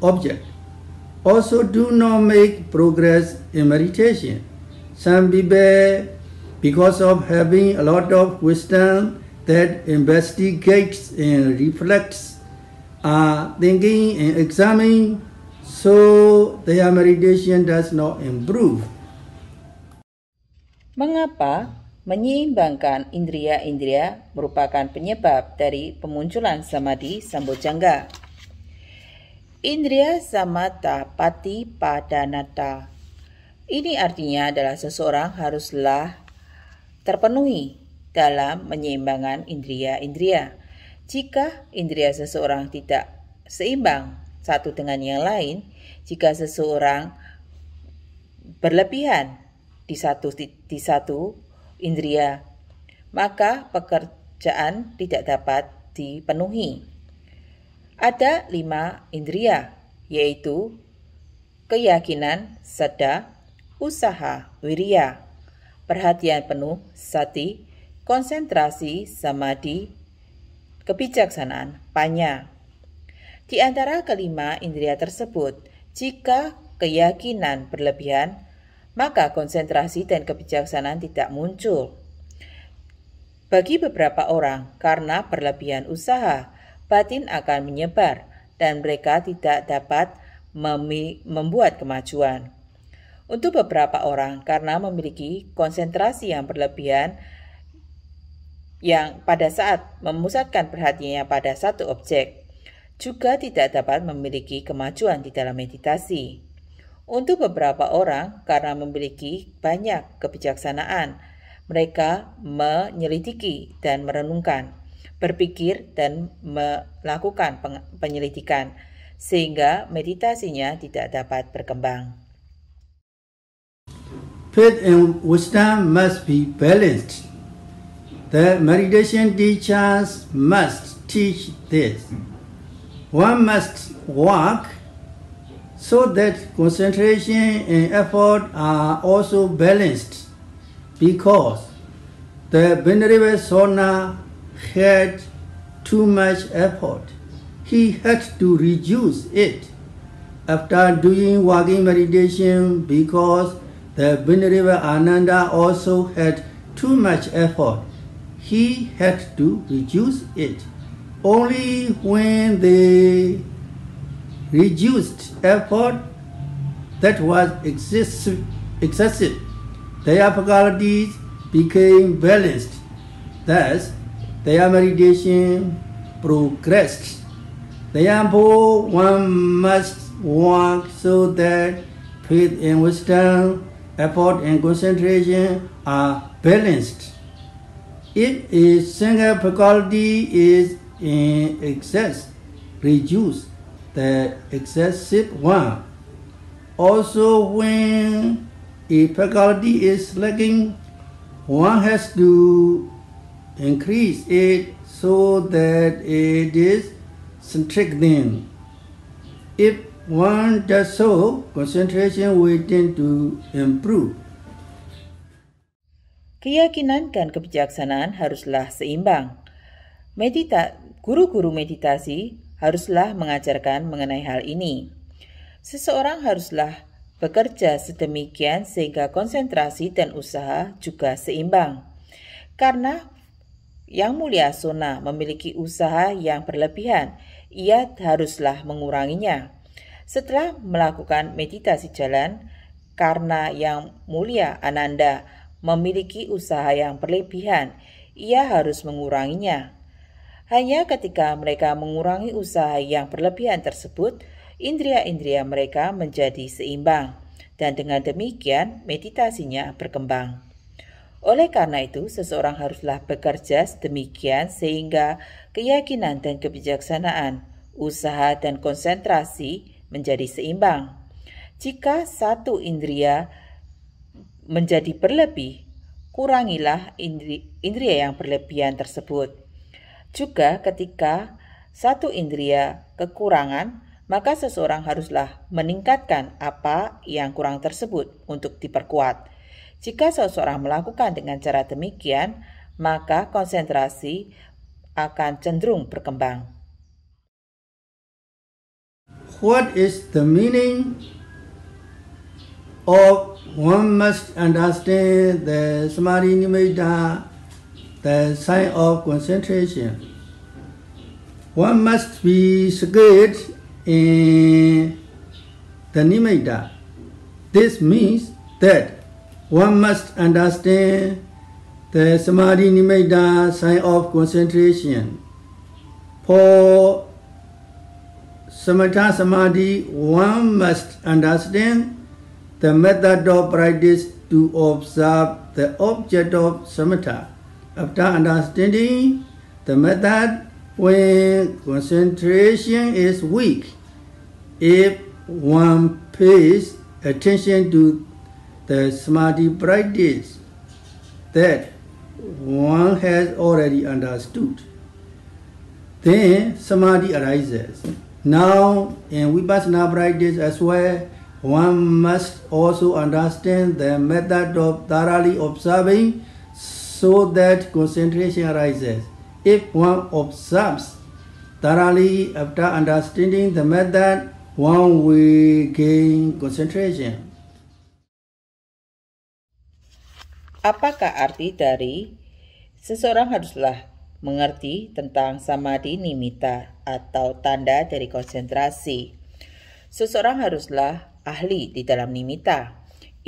object also do not make progress in meditation. Some people, because of having a lot of wisdom that investigates and reflects, are thinking and examining, so their meditation does not improve. Mengapa menyeimbangkan indria-indria merupakan penyebab dari pemunculan samadhi sambojangga. Indria samata pati padanata. Ini artinya adalah seseorang haruslah terpenuhi dalam menyeimbangkan indria-indria. Jika indria seseorang tidak seimbang satu dengan yang lain, jika seseorang berlebihan di satu di satu indria, maka pekerjaan tidak dapat dipenuhi. Ada lima indria, yaitu keyakinan, seda, usaha, wiria, perhatian penuh, sati, konsentrasi, samadhi, kebijaksanaan, panya. Di antara kelima indria tersebut, jika keyakinan berlebihan, maka konsentrasi dan kebijaksanaan tidak muncul. Bagi beberapa orang, karena berlebihan usaha, batin akan menyebar dan mereka tidak dapat membuat kemajuan. Untuk beberapa orang, karena memiliki konsentrasi yang berlebihan, yang pada saat memusatkan perhatiannya pada satu objek juga tidak dapat memiliki kemajuan di dalam meditasi. Untuk beberapa orang, karena memiliki banyak kebijaksanaan, mereka menyelidiki dan merenungkan, berpikir dan melakukan penyelidikan, sehingga meditasinya tidak dapat berkembang. Faith and wisdom must be balanced. The meditation teachers must teach this. One must walk so that concentration and effort are also balanced because the Venerable Sona had too much effort. He had to reduce it after doing walking meditation because the Venerable Ananda also had too much effort. He had to reduce it. Only when the reduced effort that was excessive. Their faculties became balanced. Thus, their meditation progressed. Therefore, one must work so that faith and wisdom, effort and concentration are balanced. If a single faculty is in excess, reduce the excessive one. Also, when a faculty is lacking, one has to increase it so that it is strengthened. If one does so, concentration will tend to improve. Keyakinan dan kebijaksanaan haruslah seimbang. Medita, guru-guru meditasi haruslah mengajarkan mengenai hal ini. Seseorang haruslah bekerja sedemikian sehingga konsentrasi dan usaha juga seimbang. Karena yang mulia Sona memiliki usaha yang berlebihan, ia haruslah menguranginya. Setelah melakukan meditasi jalan, karena yang mulia Ananda memiliki usaha yang berlebihan, ia harus menguranginya. Hanya ketika mereka mengurangi usaha yang berlebihan tersebut, indria-indria mereka menjadi seimbang, dan dengan demikian meditasinya berkembang. Oleh karena itu, seseorang haruslah bekerja sedemikian sehingga keyakinan dan kebijaksanaan, usaha dan konsentrasi menjadi seimbang. Jika satu indria menjadi berlebih, kurangilah indri indria yang berlebihan tersebut. Juga ketika satu indria kekurangan, maka seseorang haruslah meningkatkan apa yang kurang tersebut untuk diperkuat. Jika seseorang melakukan dengan cara demikian, maka konsentrasi akan cenderung berkembang. What is the meaning of one must understand the Samari the sign of concentration. One must be skilled in the nimitta. This means that one must understand the samadhi nimitta sign of concentration. For samatha samadhi, one must understand the method of practice to observe the object of samatha. After understanding the method when concentration is weak, if one pays attention to the samadhi practice that one has already understood, then samadhi arises. Now, in vipassana practice as well, one must also understand the method of thoroughly observing so that concentration arises. If one observes thoroughly after understanding the method, one will gain concentration. Apakah arti dari seseorang haruslah mengerti tentang samadhi nimita atau tanda dari konsentrasi? Seseorang haruslah ahli di dalam nimita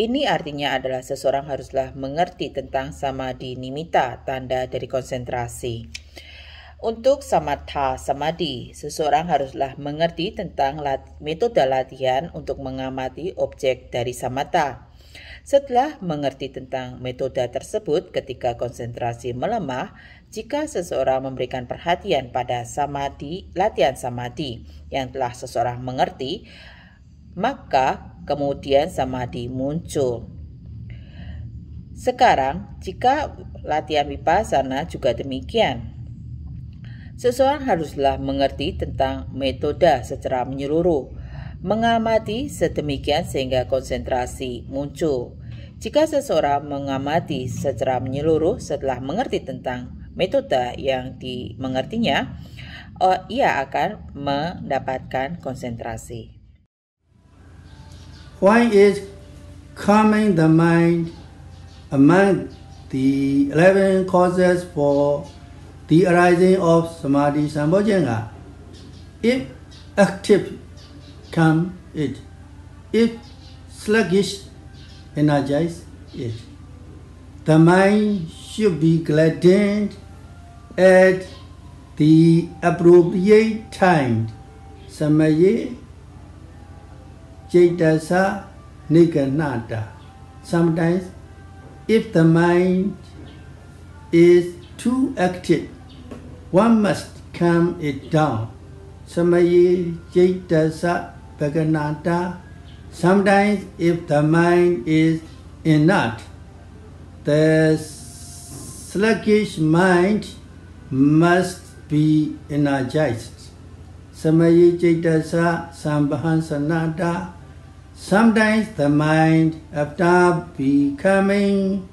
ini artinya adalah seseorang haruslah mengerti tentang samadhi nimita, tanda dari konsentrasi. Untuk samatha samadhi, seseorang haruslah mengerti tentang lat metode latihan untuk mengamati objek dari samatha. Setelah mengerti tentang metode tersebut ketika konsentrasi melemah, jika seseorang memberikan perhatian pada samadhi, latihan samadhi yang telah seseorang mengerti, maka kemudian samadhi muncul. Sekarang, jika latihan vipassana juga demikian. Seseorang haruslah mengerti tentang metode secara menyeluruh, mengamati sedemikian sehingga konsentrasi muncul. Jika seseorang mengamati secara menyeluruh setelah mengerti tentang metode yang dimengertinya, eh, ia akan mendapatkan konsentrasi. One is calming the mind among the 11 causes for the arising of samadhi sambhojana. If active, calm it. If sluggish, energize it. The mind should be gladdened at the appropriate time, samaya Chaitasa Nikanata. Sometimes, if the mind is too active, one must calm it down. Samaye Chaitasa paganata. Sometimes, if the mind is inert, the sluggish mind must be energized. Samaye Chaitasa Sambhasanata. Sometimes the mind, after becoming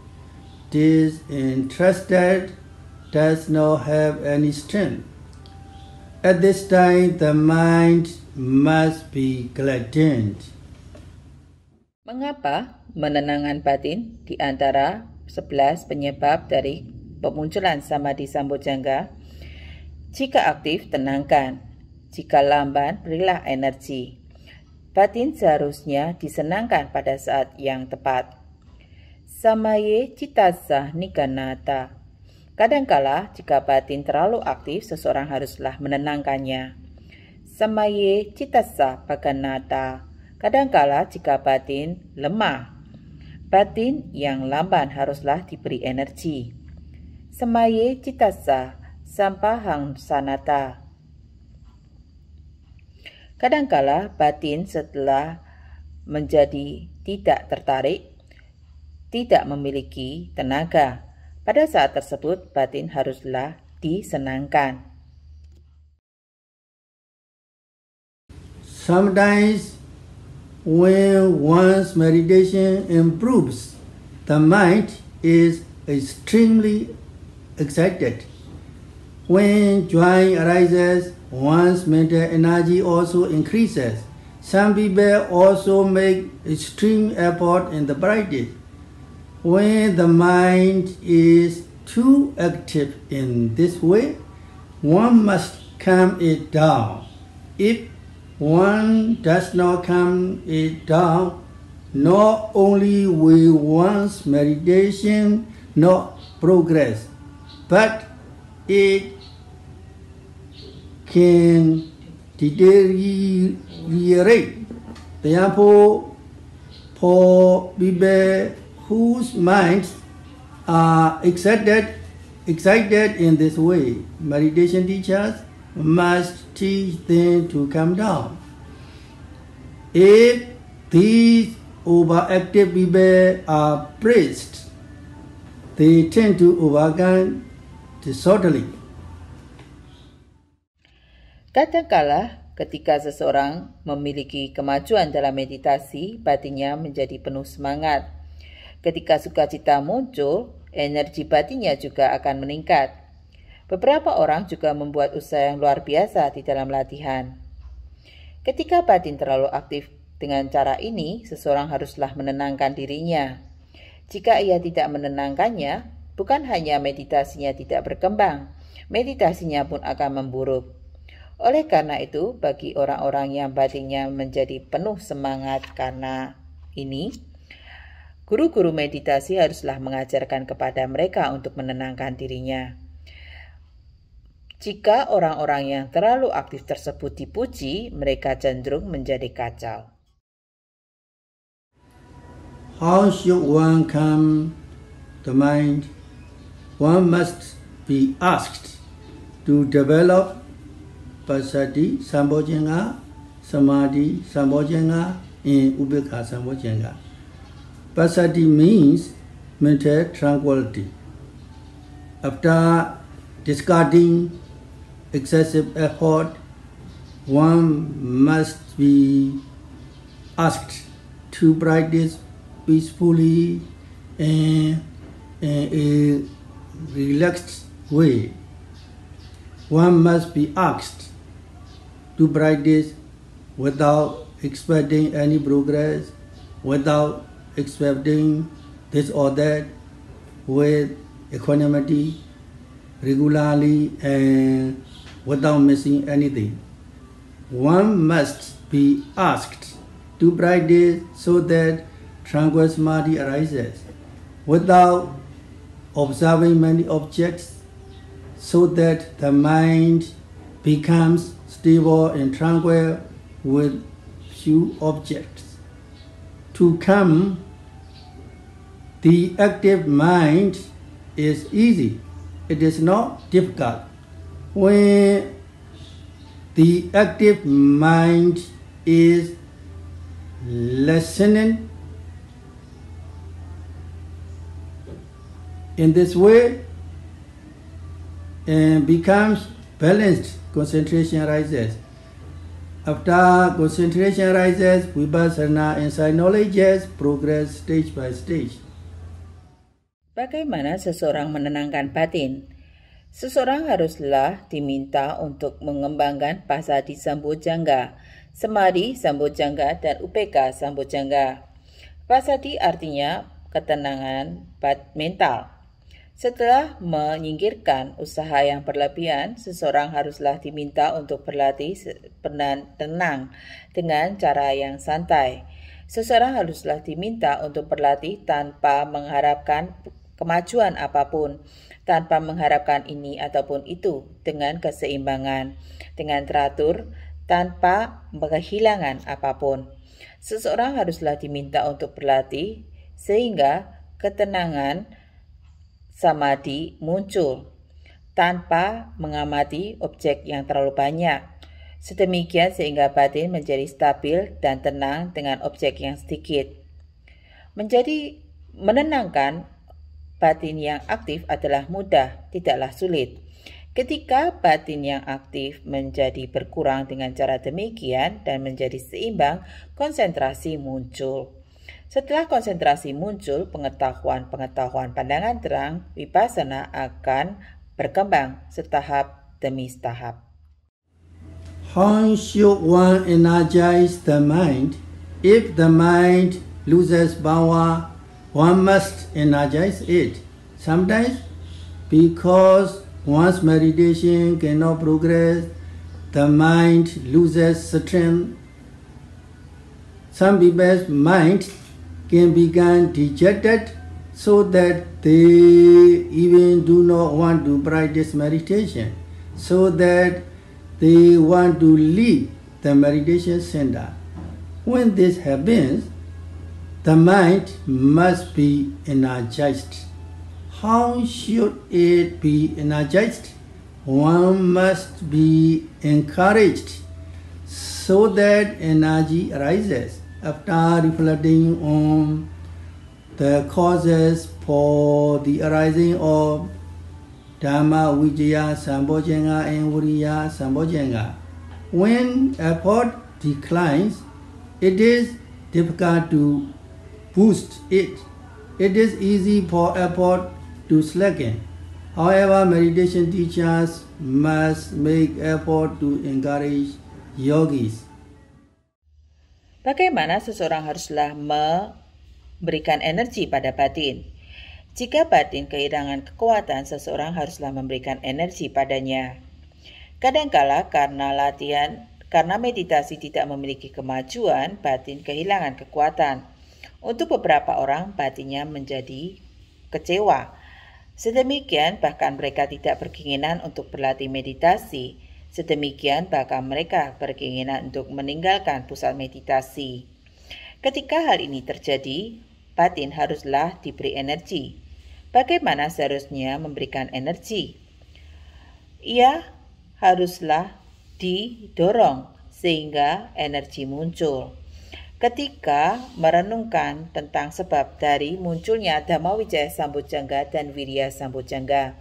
disinterested, does not have any strength. At this time, the mind must be gladdened. Mengapa menenangkan batin di antara 11 penyebab dari pemunculan samadhi sambojangga? Jika aktif, tenangkan. Jika lamban, berilah energi. Batin seharusnya disenangkan pada saat yang tepat. Samaye citasa niganata. Kadangkala jika batin terlalu aktif, seseorang haruslah menenangkannya. Samaye citasa paganata. Kadangkala jika batin lemah, batin yang lamban haruslah diberi energi. Samaye citasa sampahang sanata. Kadangkala batin setelah menjadi tidak tertarik, tidak memiliki tenaga. Pada saat tersebut batin haruslah disenangkan. Sometimes when one's meditation improves, the mind is extremely excited. When joy arises, One's mental energy also increases. Some people also make extreme effort in the practice. When the mind is too active in this way, one must calm it down. If one does not calm it down, not only will one's meditation not progress, but it therefore, for people whose minds are excited excited in this way meditation teachers must teach them to calm down if these overactive people are praised they tend to overcome disorderly Kadangkala ketika seseorang memiliki kemajuan dalam meditasi, batinnya menjadi penuh semangat. Ketika sukacita muncul, energi batinnya juga akan meningkat. Beberapa orang juga membuat usaha yang luar biasa di dalam latihan. Ketika batin terlalu aktif dengan cara ini, seseorang haruslah menenangkan dirinya. Jika ia tidak menenangkannya, bukan hanya meditasinya tidak berkembang, meditasinya pun akan memburuk. Oleh karena itu, bagi orang-orang yang batinnya menjadi penuh semangat karena ini, guru-guru meditasi haruslah mengajarkan kepada mereka untuk menenangkan dirinya. Jika orang-orang yang terlalu aktif tersebut dipuji, mereka cenderung menjadi kacau. How should one calm the mind? One must be asked to develop Pasati sambojenga, Samadhi sambojenga, and Ubeka sambojenga. Pasati means mental tranquility. After discarding excessive effort, one must be asked to practice peacefully and in a relaxed way. One must be asked to brightness without expecting any progress, without expecting this or that, with equanimity, regularly, and without missing anything. One must be asked to practice so that tranquil samadhi arises without observing many objects so that the mind becomes they were entangled with few objects. To come, the active mind is easy. It is not difficult. When the active mind is listening in this way and becomes balanced concentration rises. After concentration rises, vipassana and knowledge progress stage by stage. Bagaimana seseorang menenangkan batin? Seseorang haruslah diminta untuk mengembangkan pasadi sambojangga, semadi sambojangga, dan upeka sambojangga. Pasadi artinya ketenangan mental. Setelah menyingkirkan usaha yang berlebihan, seseorang haruslah diminta untuk berlatih tenang dengan cara yang santai. Seseorang haruslah diminta untuk berlatih tanpa mengharapkan kemajuan apapun, tanpa mengharapkan ini ataupun itu, dengan keseimbangan, dengan teratur, tanpa kehilangan apapun. Seseorang haruslah diminta untuk berlatih sehingga ketenangan samadhi muncul tanpa mengamati objek yang terlalu banyak. Sedemikian sehingga batin menjadi stabil dan tenang dengan objek yang sedikit. Menjadi menenangkan batin yang aktif adalah mudah, tidaklah sulit. Ketika batin yang aktif menjadi berkurang dengan cara demikian dan menjadi seimbang, konsentrasi muncul. Setelah konsentrasi muncul, pengetahuan-pengetahuan pandangan terang vipassana akan berkembang setahap demi setahap. How should one energize the mind? If the mind loses power, one must energize it. Sometimes, because one's meditation cannot progress, the mind loses strength. Some people's mind can become dejected so that they even do not want to practice meditation, so that they want to leave the meditation center. When this happens, the mind must be energized. How should it be energized? One must be encouraged so that energy arises after reflecting on the causes for the arising of Dharma, Vijaya Sambhojanga and Viriya Sambhojanga. When effort declines, it is difficult to boost it. It is easy for effort to slacken. However, meditation teachers must make effort to encourage yogis Bagaimana seseorang haruslah memberikan energi pada batin? Jika batin kehilangan kekuatan, seseorang haruslah memberikan energi padanya. Kadangkala karena latihan, karena meditasi tidak memiliki kemajuan, batin kehilangan kekuatan. Untuk beberapa orang, batinnya menjadi kecewa. Sedemikian, bahkan mereka tidak berkeinginan untuk berlatih meditasi Sedemikian bahkan mereka berkeinginan untuk meninggalkan pusat meditasi. Ketika hal ini terjadi, batin haruslah diberi energi. Bagaimana seharusnya memberikan energi? Ia haruslah didorong sehingga energi muncul. Ketika merenungkan tentang sebab dari munculnya Dhamma Wijaya Sambojangga dan Wirya Sambojangga.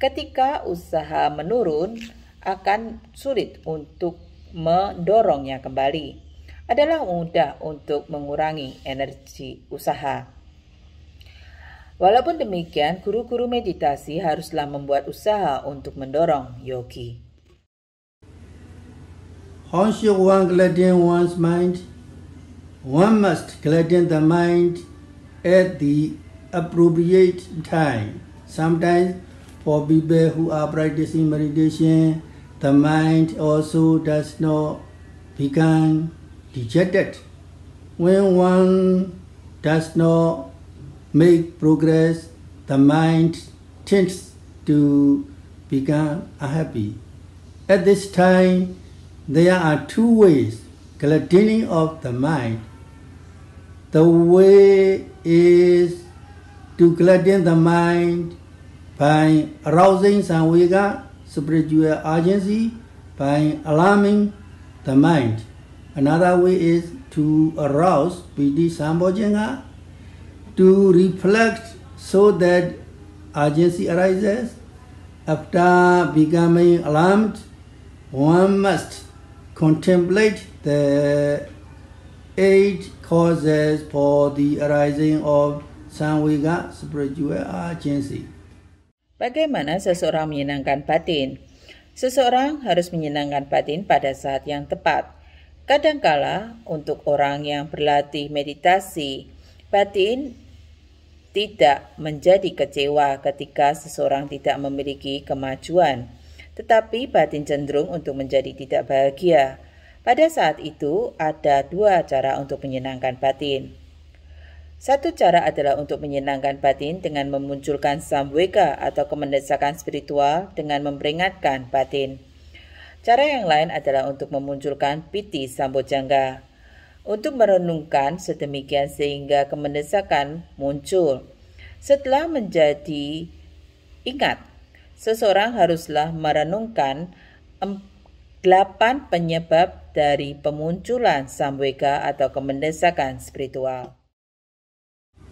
Ketika usaha menurun, akan sulit untuk mendorongnya kembali. Adalah mudah untuk mengurangi energi usaha. Walaupun demikian, guru-guru meditasi haruslah membuat usaha untuk mendorong yogi. Once one gladden one's mind? One must gladden the mind at the appropriate time. Sometimes for people who are practicing meditation, the mind also does not become dejected when one does not make progress the mind tends to become unhappy at this time there are two ways gladdening of the mind the way is to gladden the mind by arousing some spiritual agency by alarming the mind. Another way is to arouse Piti Sambhojanga, to reflect so that agency arises. After becoming alarmed, one must contemplate the eight causes for the arising of Samvega spiritual agency. Bagaimana seseorang menyenangkan batin? Seseorang harus menyenangkan batin pada saat yang tepat. Kadangkala, untuk orang yang berlatih meditasi, batin tidak menjadi kecewa ketika seseorang tidak memiliki kemajuan, tetapi batin cenderung untuk menjadi tidak bahagia. Pada saat itu, ada dua cara untuk menyenangkan batin. Satu cara adalah untuk menyenangkan batin dengan memunculkan samweka atau kemendesakan spiritual dengan memperingatkan batin. Cara yang lain adalah untuk memunculkan piti sambojangga. Untuk merenungkan sedemikian sehingga kemendesakan muncul. Setelah menjadi ingat, seseorang haruslah merenungkan delapan penyebab dari pemunculan samweka atau kemendesakan spiritual.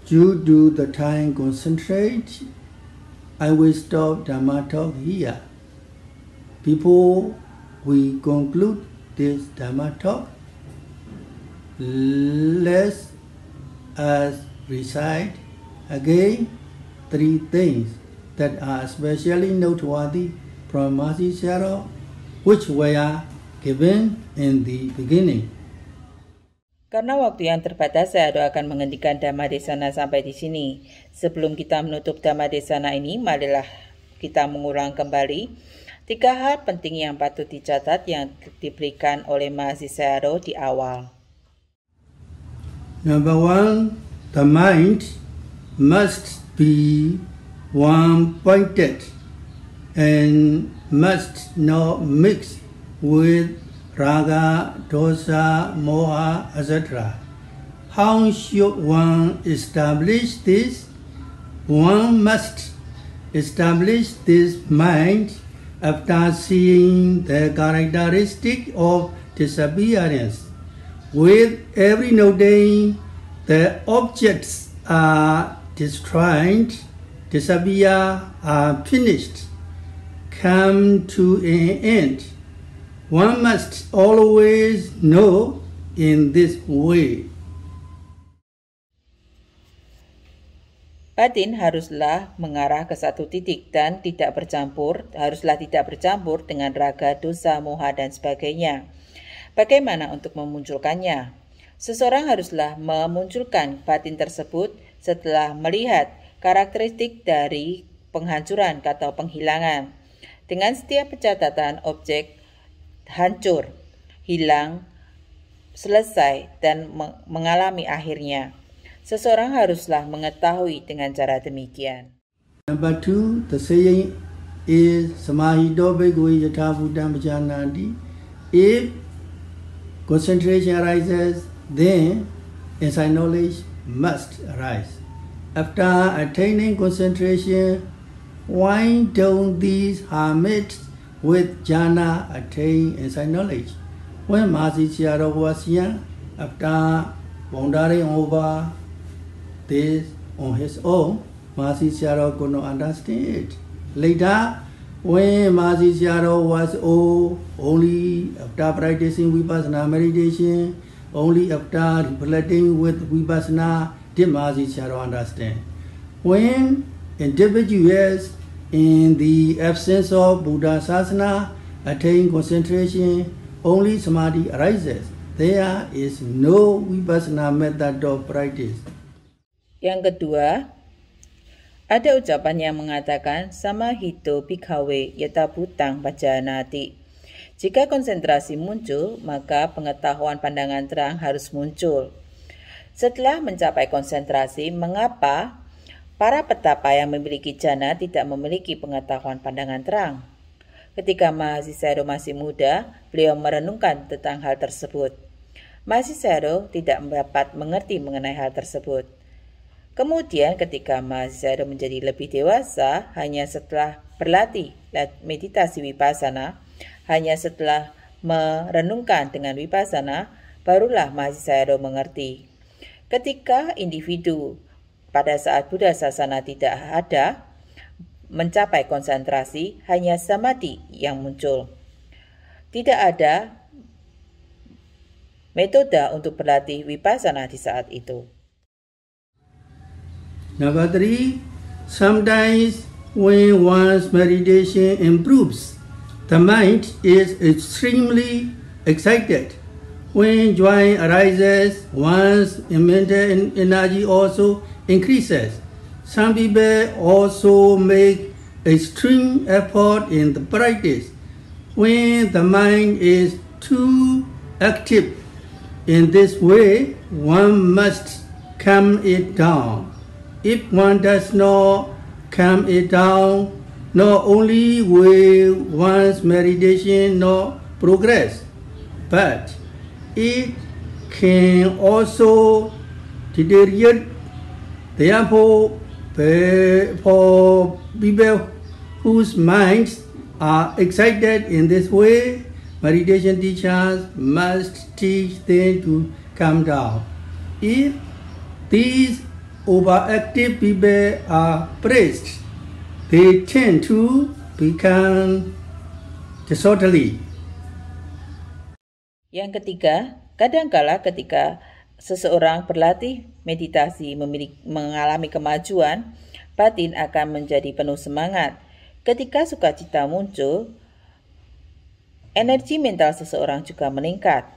Due to the time concentrate. I will stop Dharma talk here. Before we conclude this Dharma talk, let us recite again three things that are especially noteworthy from Masi Sharo, which were given in the beginning. Karena waktu yang terbatas, saya doakan menghentikan Dhamma Desana sampai di sini. Sebelum kita menutup Dhamma Desana ini, marilah kita mengulang kembali tiga hal penting yang patut dicatat yang diberikan oleh Mahasiswa di awal. Number one, the mind must be one-pointed and must not mix with raga, dosa, moha, etc. How should one establish this? One must establish this mind after seeing the characteristic of disappearance. With every new day, the objects are destroyed, disappear, are finished, come to an end. One must always know in this way. Batin haruslah mengarah ke satu titik dan tidak bercampur, haruslah tidak bercampur dengan raga, dosa, moha, dan sebagainya. Bagaimana untuk memunculkannya? Seseorang haruslah memunculkan batin tersebut setelah melihat karakteristik dari penghancuran atau penghilangan. Dengan setiap pencatatan objek hancur, hilang, selesai, dan mengalami akhirnya. Seseorang haruslah mengetahui dengan cara demikian. Number two, the saying is eh, samahi dobegui eh, yathavutam janadi. If concentration arises, then insight knowledge must arise. After attaining concentration, why don't these hermits with jhana attain insight knowledge. When Mazi Chiyaro was young, after wandering over this on his own, Mazi Chiyaro could not understand it. Later, when Mazi Chiyaro was old, only after practicing vipassana meditation, only after reflecting with vipassana, did Masi Chiyaro understand. When individuals In the absence of Buddha Sasana, attain concentration, only samadhi arises. There is no vipassana method of practice. Yang kedua, ada ucapan yang mengatakan sama hito bikawe yata butang pajanati. Jika konsentrasi muncul, maka pengetahuan pandangan terang harus muncul. Setelah mencapai konsentrasi, mengapa Para petapa yang memiliki jana tidak memiliki pengetahuan pandangan terang. Ketika Mahasisero masih muda, beliau merenungkan tentang hal tersebut. Mahasisero tidak dapat mengerti mengenai hal tersebut. Kemudian ketika Mahasisero menjadi lebih dewasa, hanya setelah berlatih meditasi wipasana, hanya setelah merenungkan dengan wipasana, barulah Mahasisero mengerti. Ketika individu pada saat Buddha sasana tidak ada, mencapai konsentrasi hanya samadhi yang muncul. Tidak ada metode untuk berlatih vipassana di saat itu. Number three, sometimes when one's meditation improves, the mind is extremely excited. When joy arises, one's mental energy also increases. Some people also make extreme effort in the practice when the mind is too active. In this way, one must calm it down. If one does not calm it down, not only will one's meditation not progress, but it can also deteriorate Therefore, for people whose minds are excited in this way, meditation teachers must teach them to calm down. If these overactive people are praised, they tend to become disorderly. Yang ketiga, kadangkala ketika seseorang berlatih meditasi memiliki, mengalami kemajuan, batin akan menjadi penuh semangat. Ketika sukacita muncul, energi mental seseorang juga meningkat.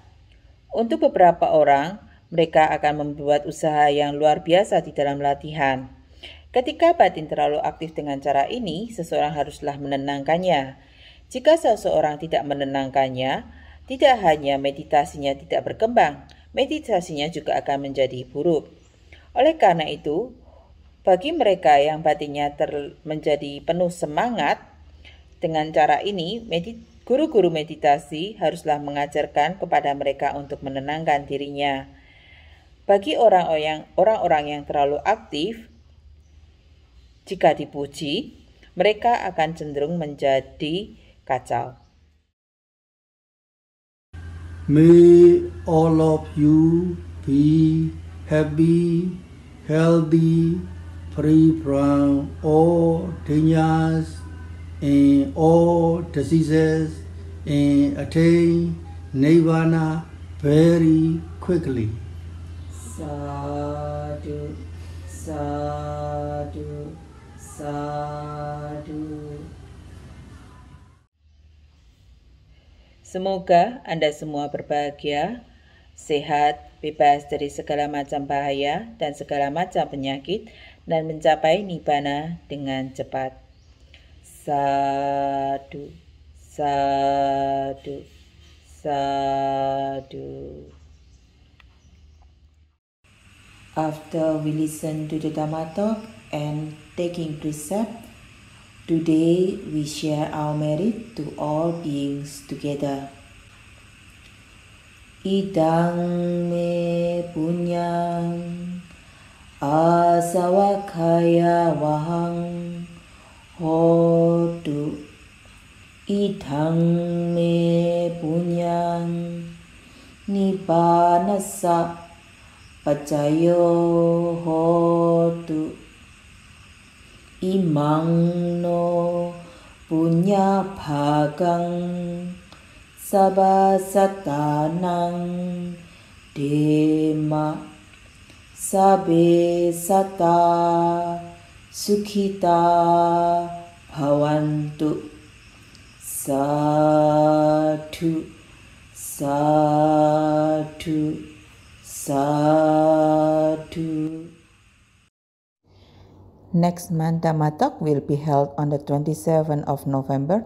Untuk beberapa orang, mereka akan membuat usaha yang luar biasa di dalam latihan. Ketika batin terlalu aktif dengan cara ini, seseorang haruslah menenangkannya. Jika seseorang tidak menenangkannya, tidak hanya meditasinya tidak berkembang, meditasinya juga akan menjadi buruk. Oleh karena itu, bagi mereka yang batinnya ter menjadi penuh semangat, dengan cara ini guru guru-guru meditasi haruslah mengajarkan kepada mereka untuk menenangkan dirinya. Bagi orang-orang orang-orang yang terlalu aktif, jika dipuji, mereka akan cenderung menjadi kacau. May all of you be happy, healthy, free from all dangers and all diseases and attain nirvana very quickly. Sadhu, sadhu, sadhu. Semoga Anda semua berbahagia, sehat, bebas dari segala macam bahaya dan segala macam penyakit, dan mencapai nibana dengan cepat. Sadu, sadu, sadu. After we listen to the Dhamma talk and taking precept, Today we share our merit to all beings together. Idang me punyang asawakaya wahang hotu. Idang me punyang nibanasa pacayo hotu imang no punya bagang sabasatanang dema sabe sata sukita bhavantu satu satu satu Next Manta Talk will be held on the 27th of November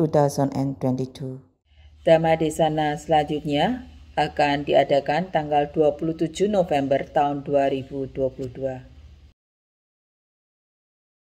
2022. Dhamma Desana selanjutnya akan diadakan tanggal 27 November tahun 2022.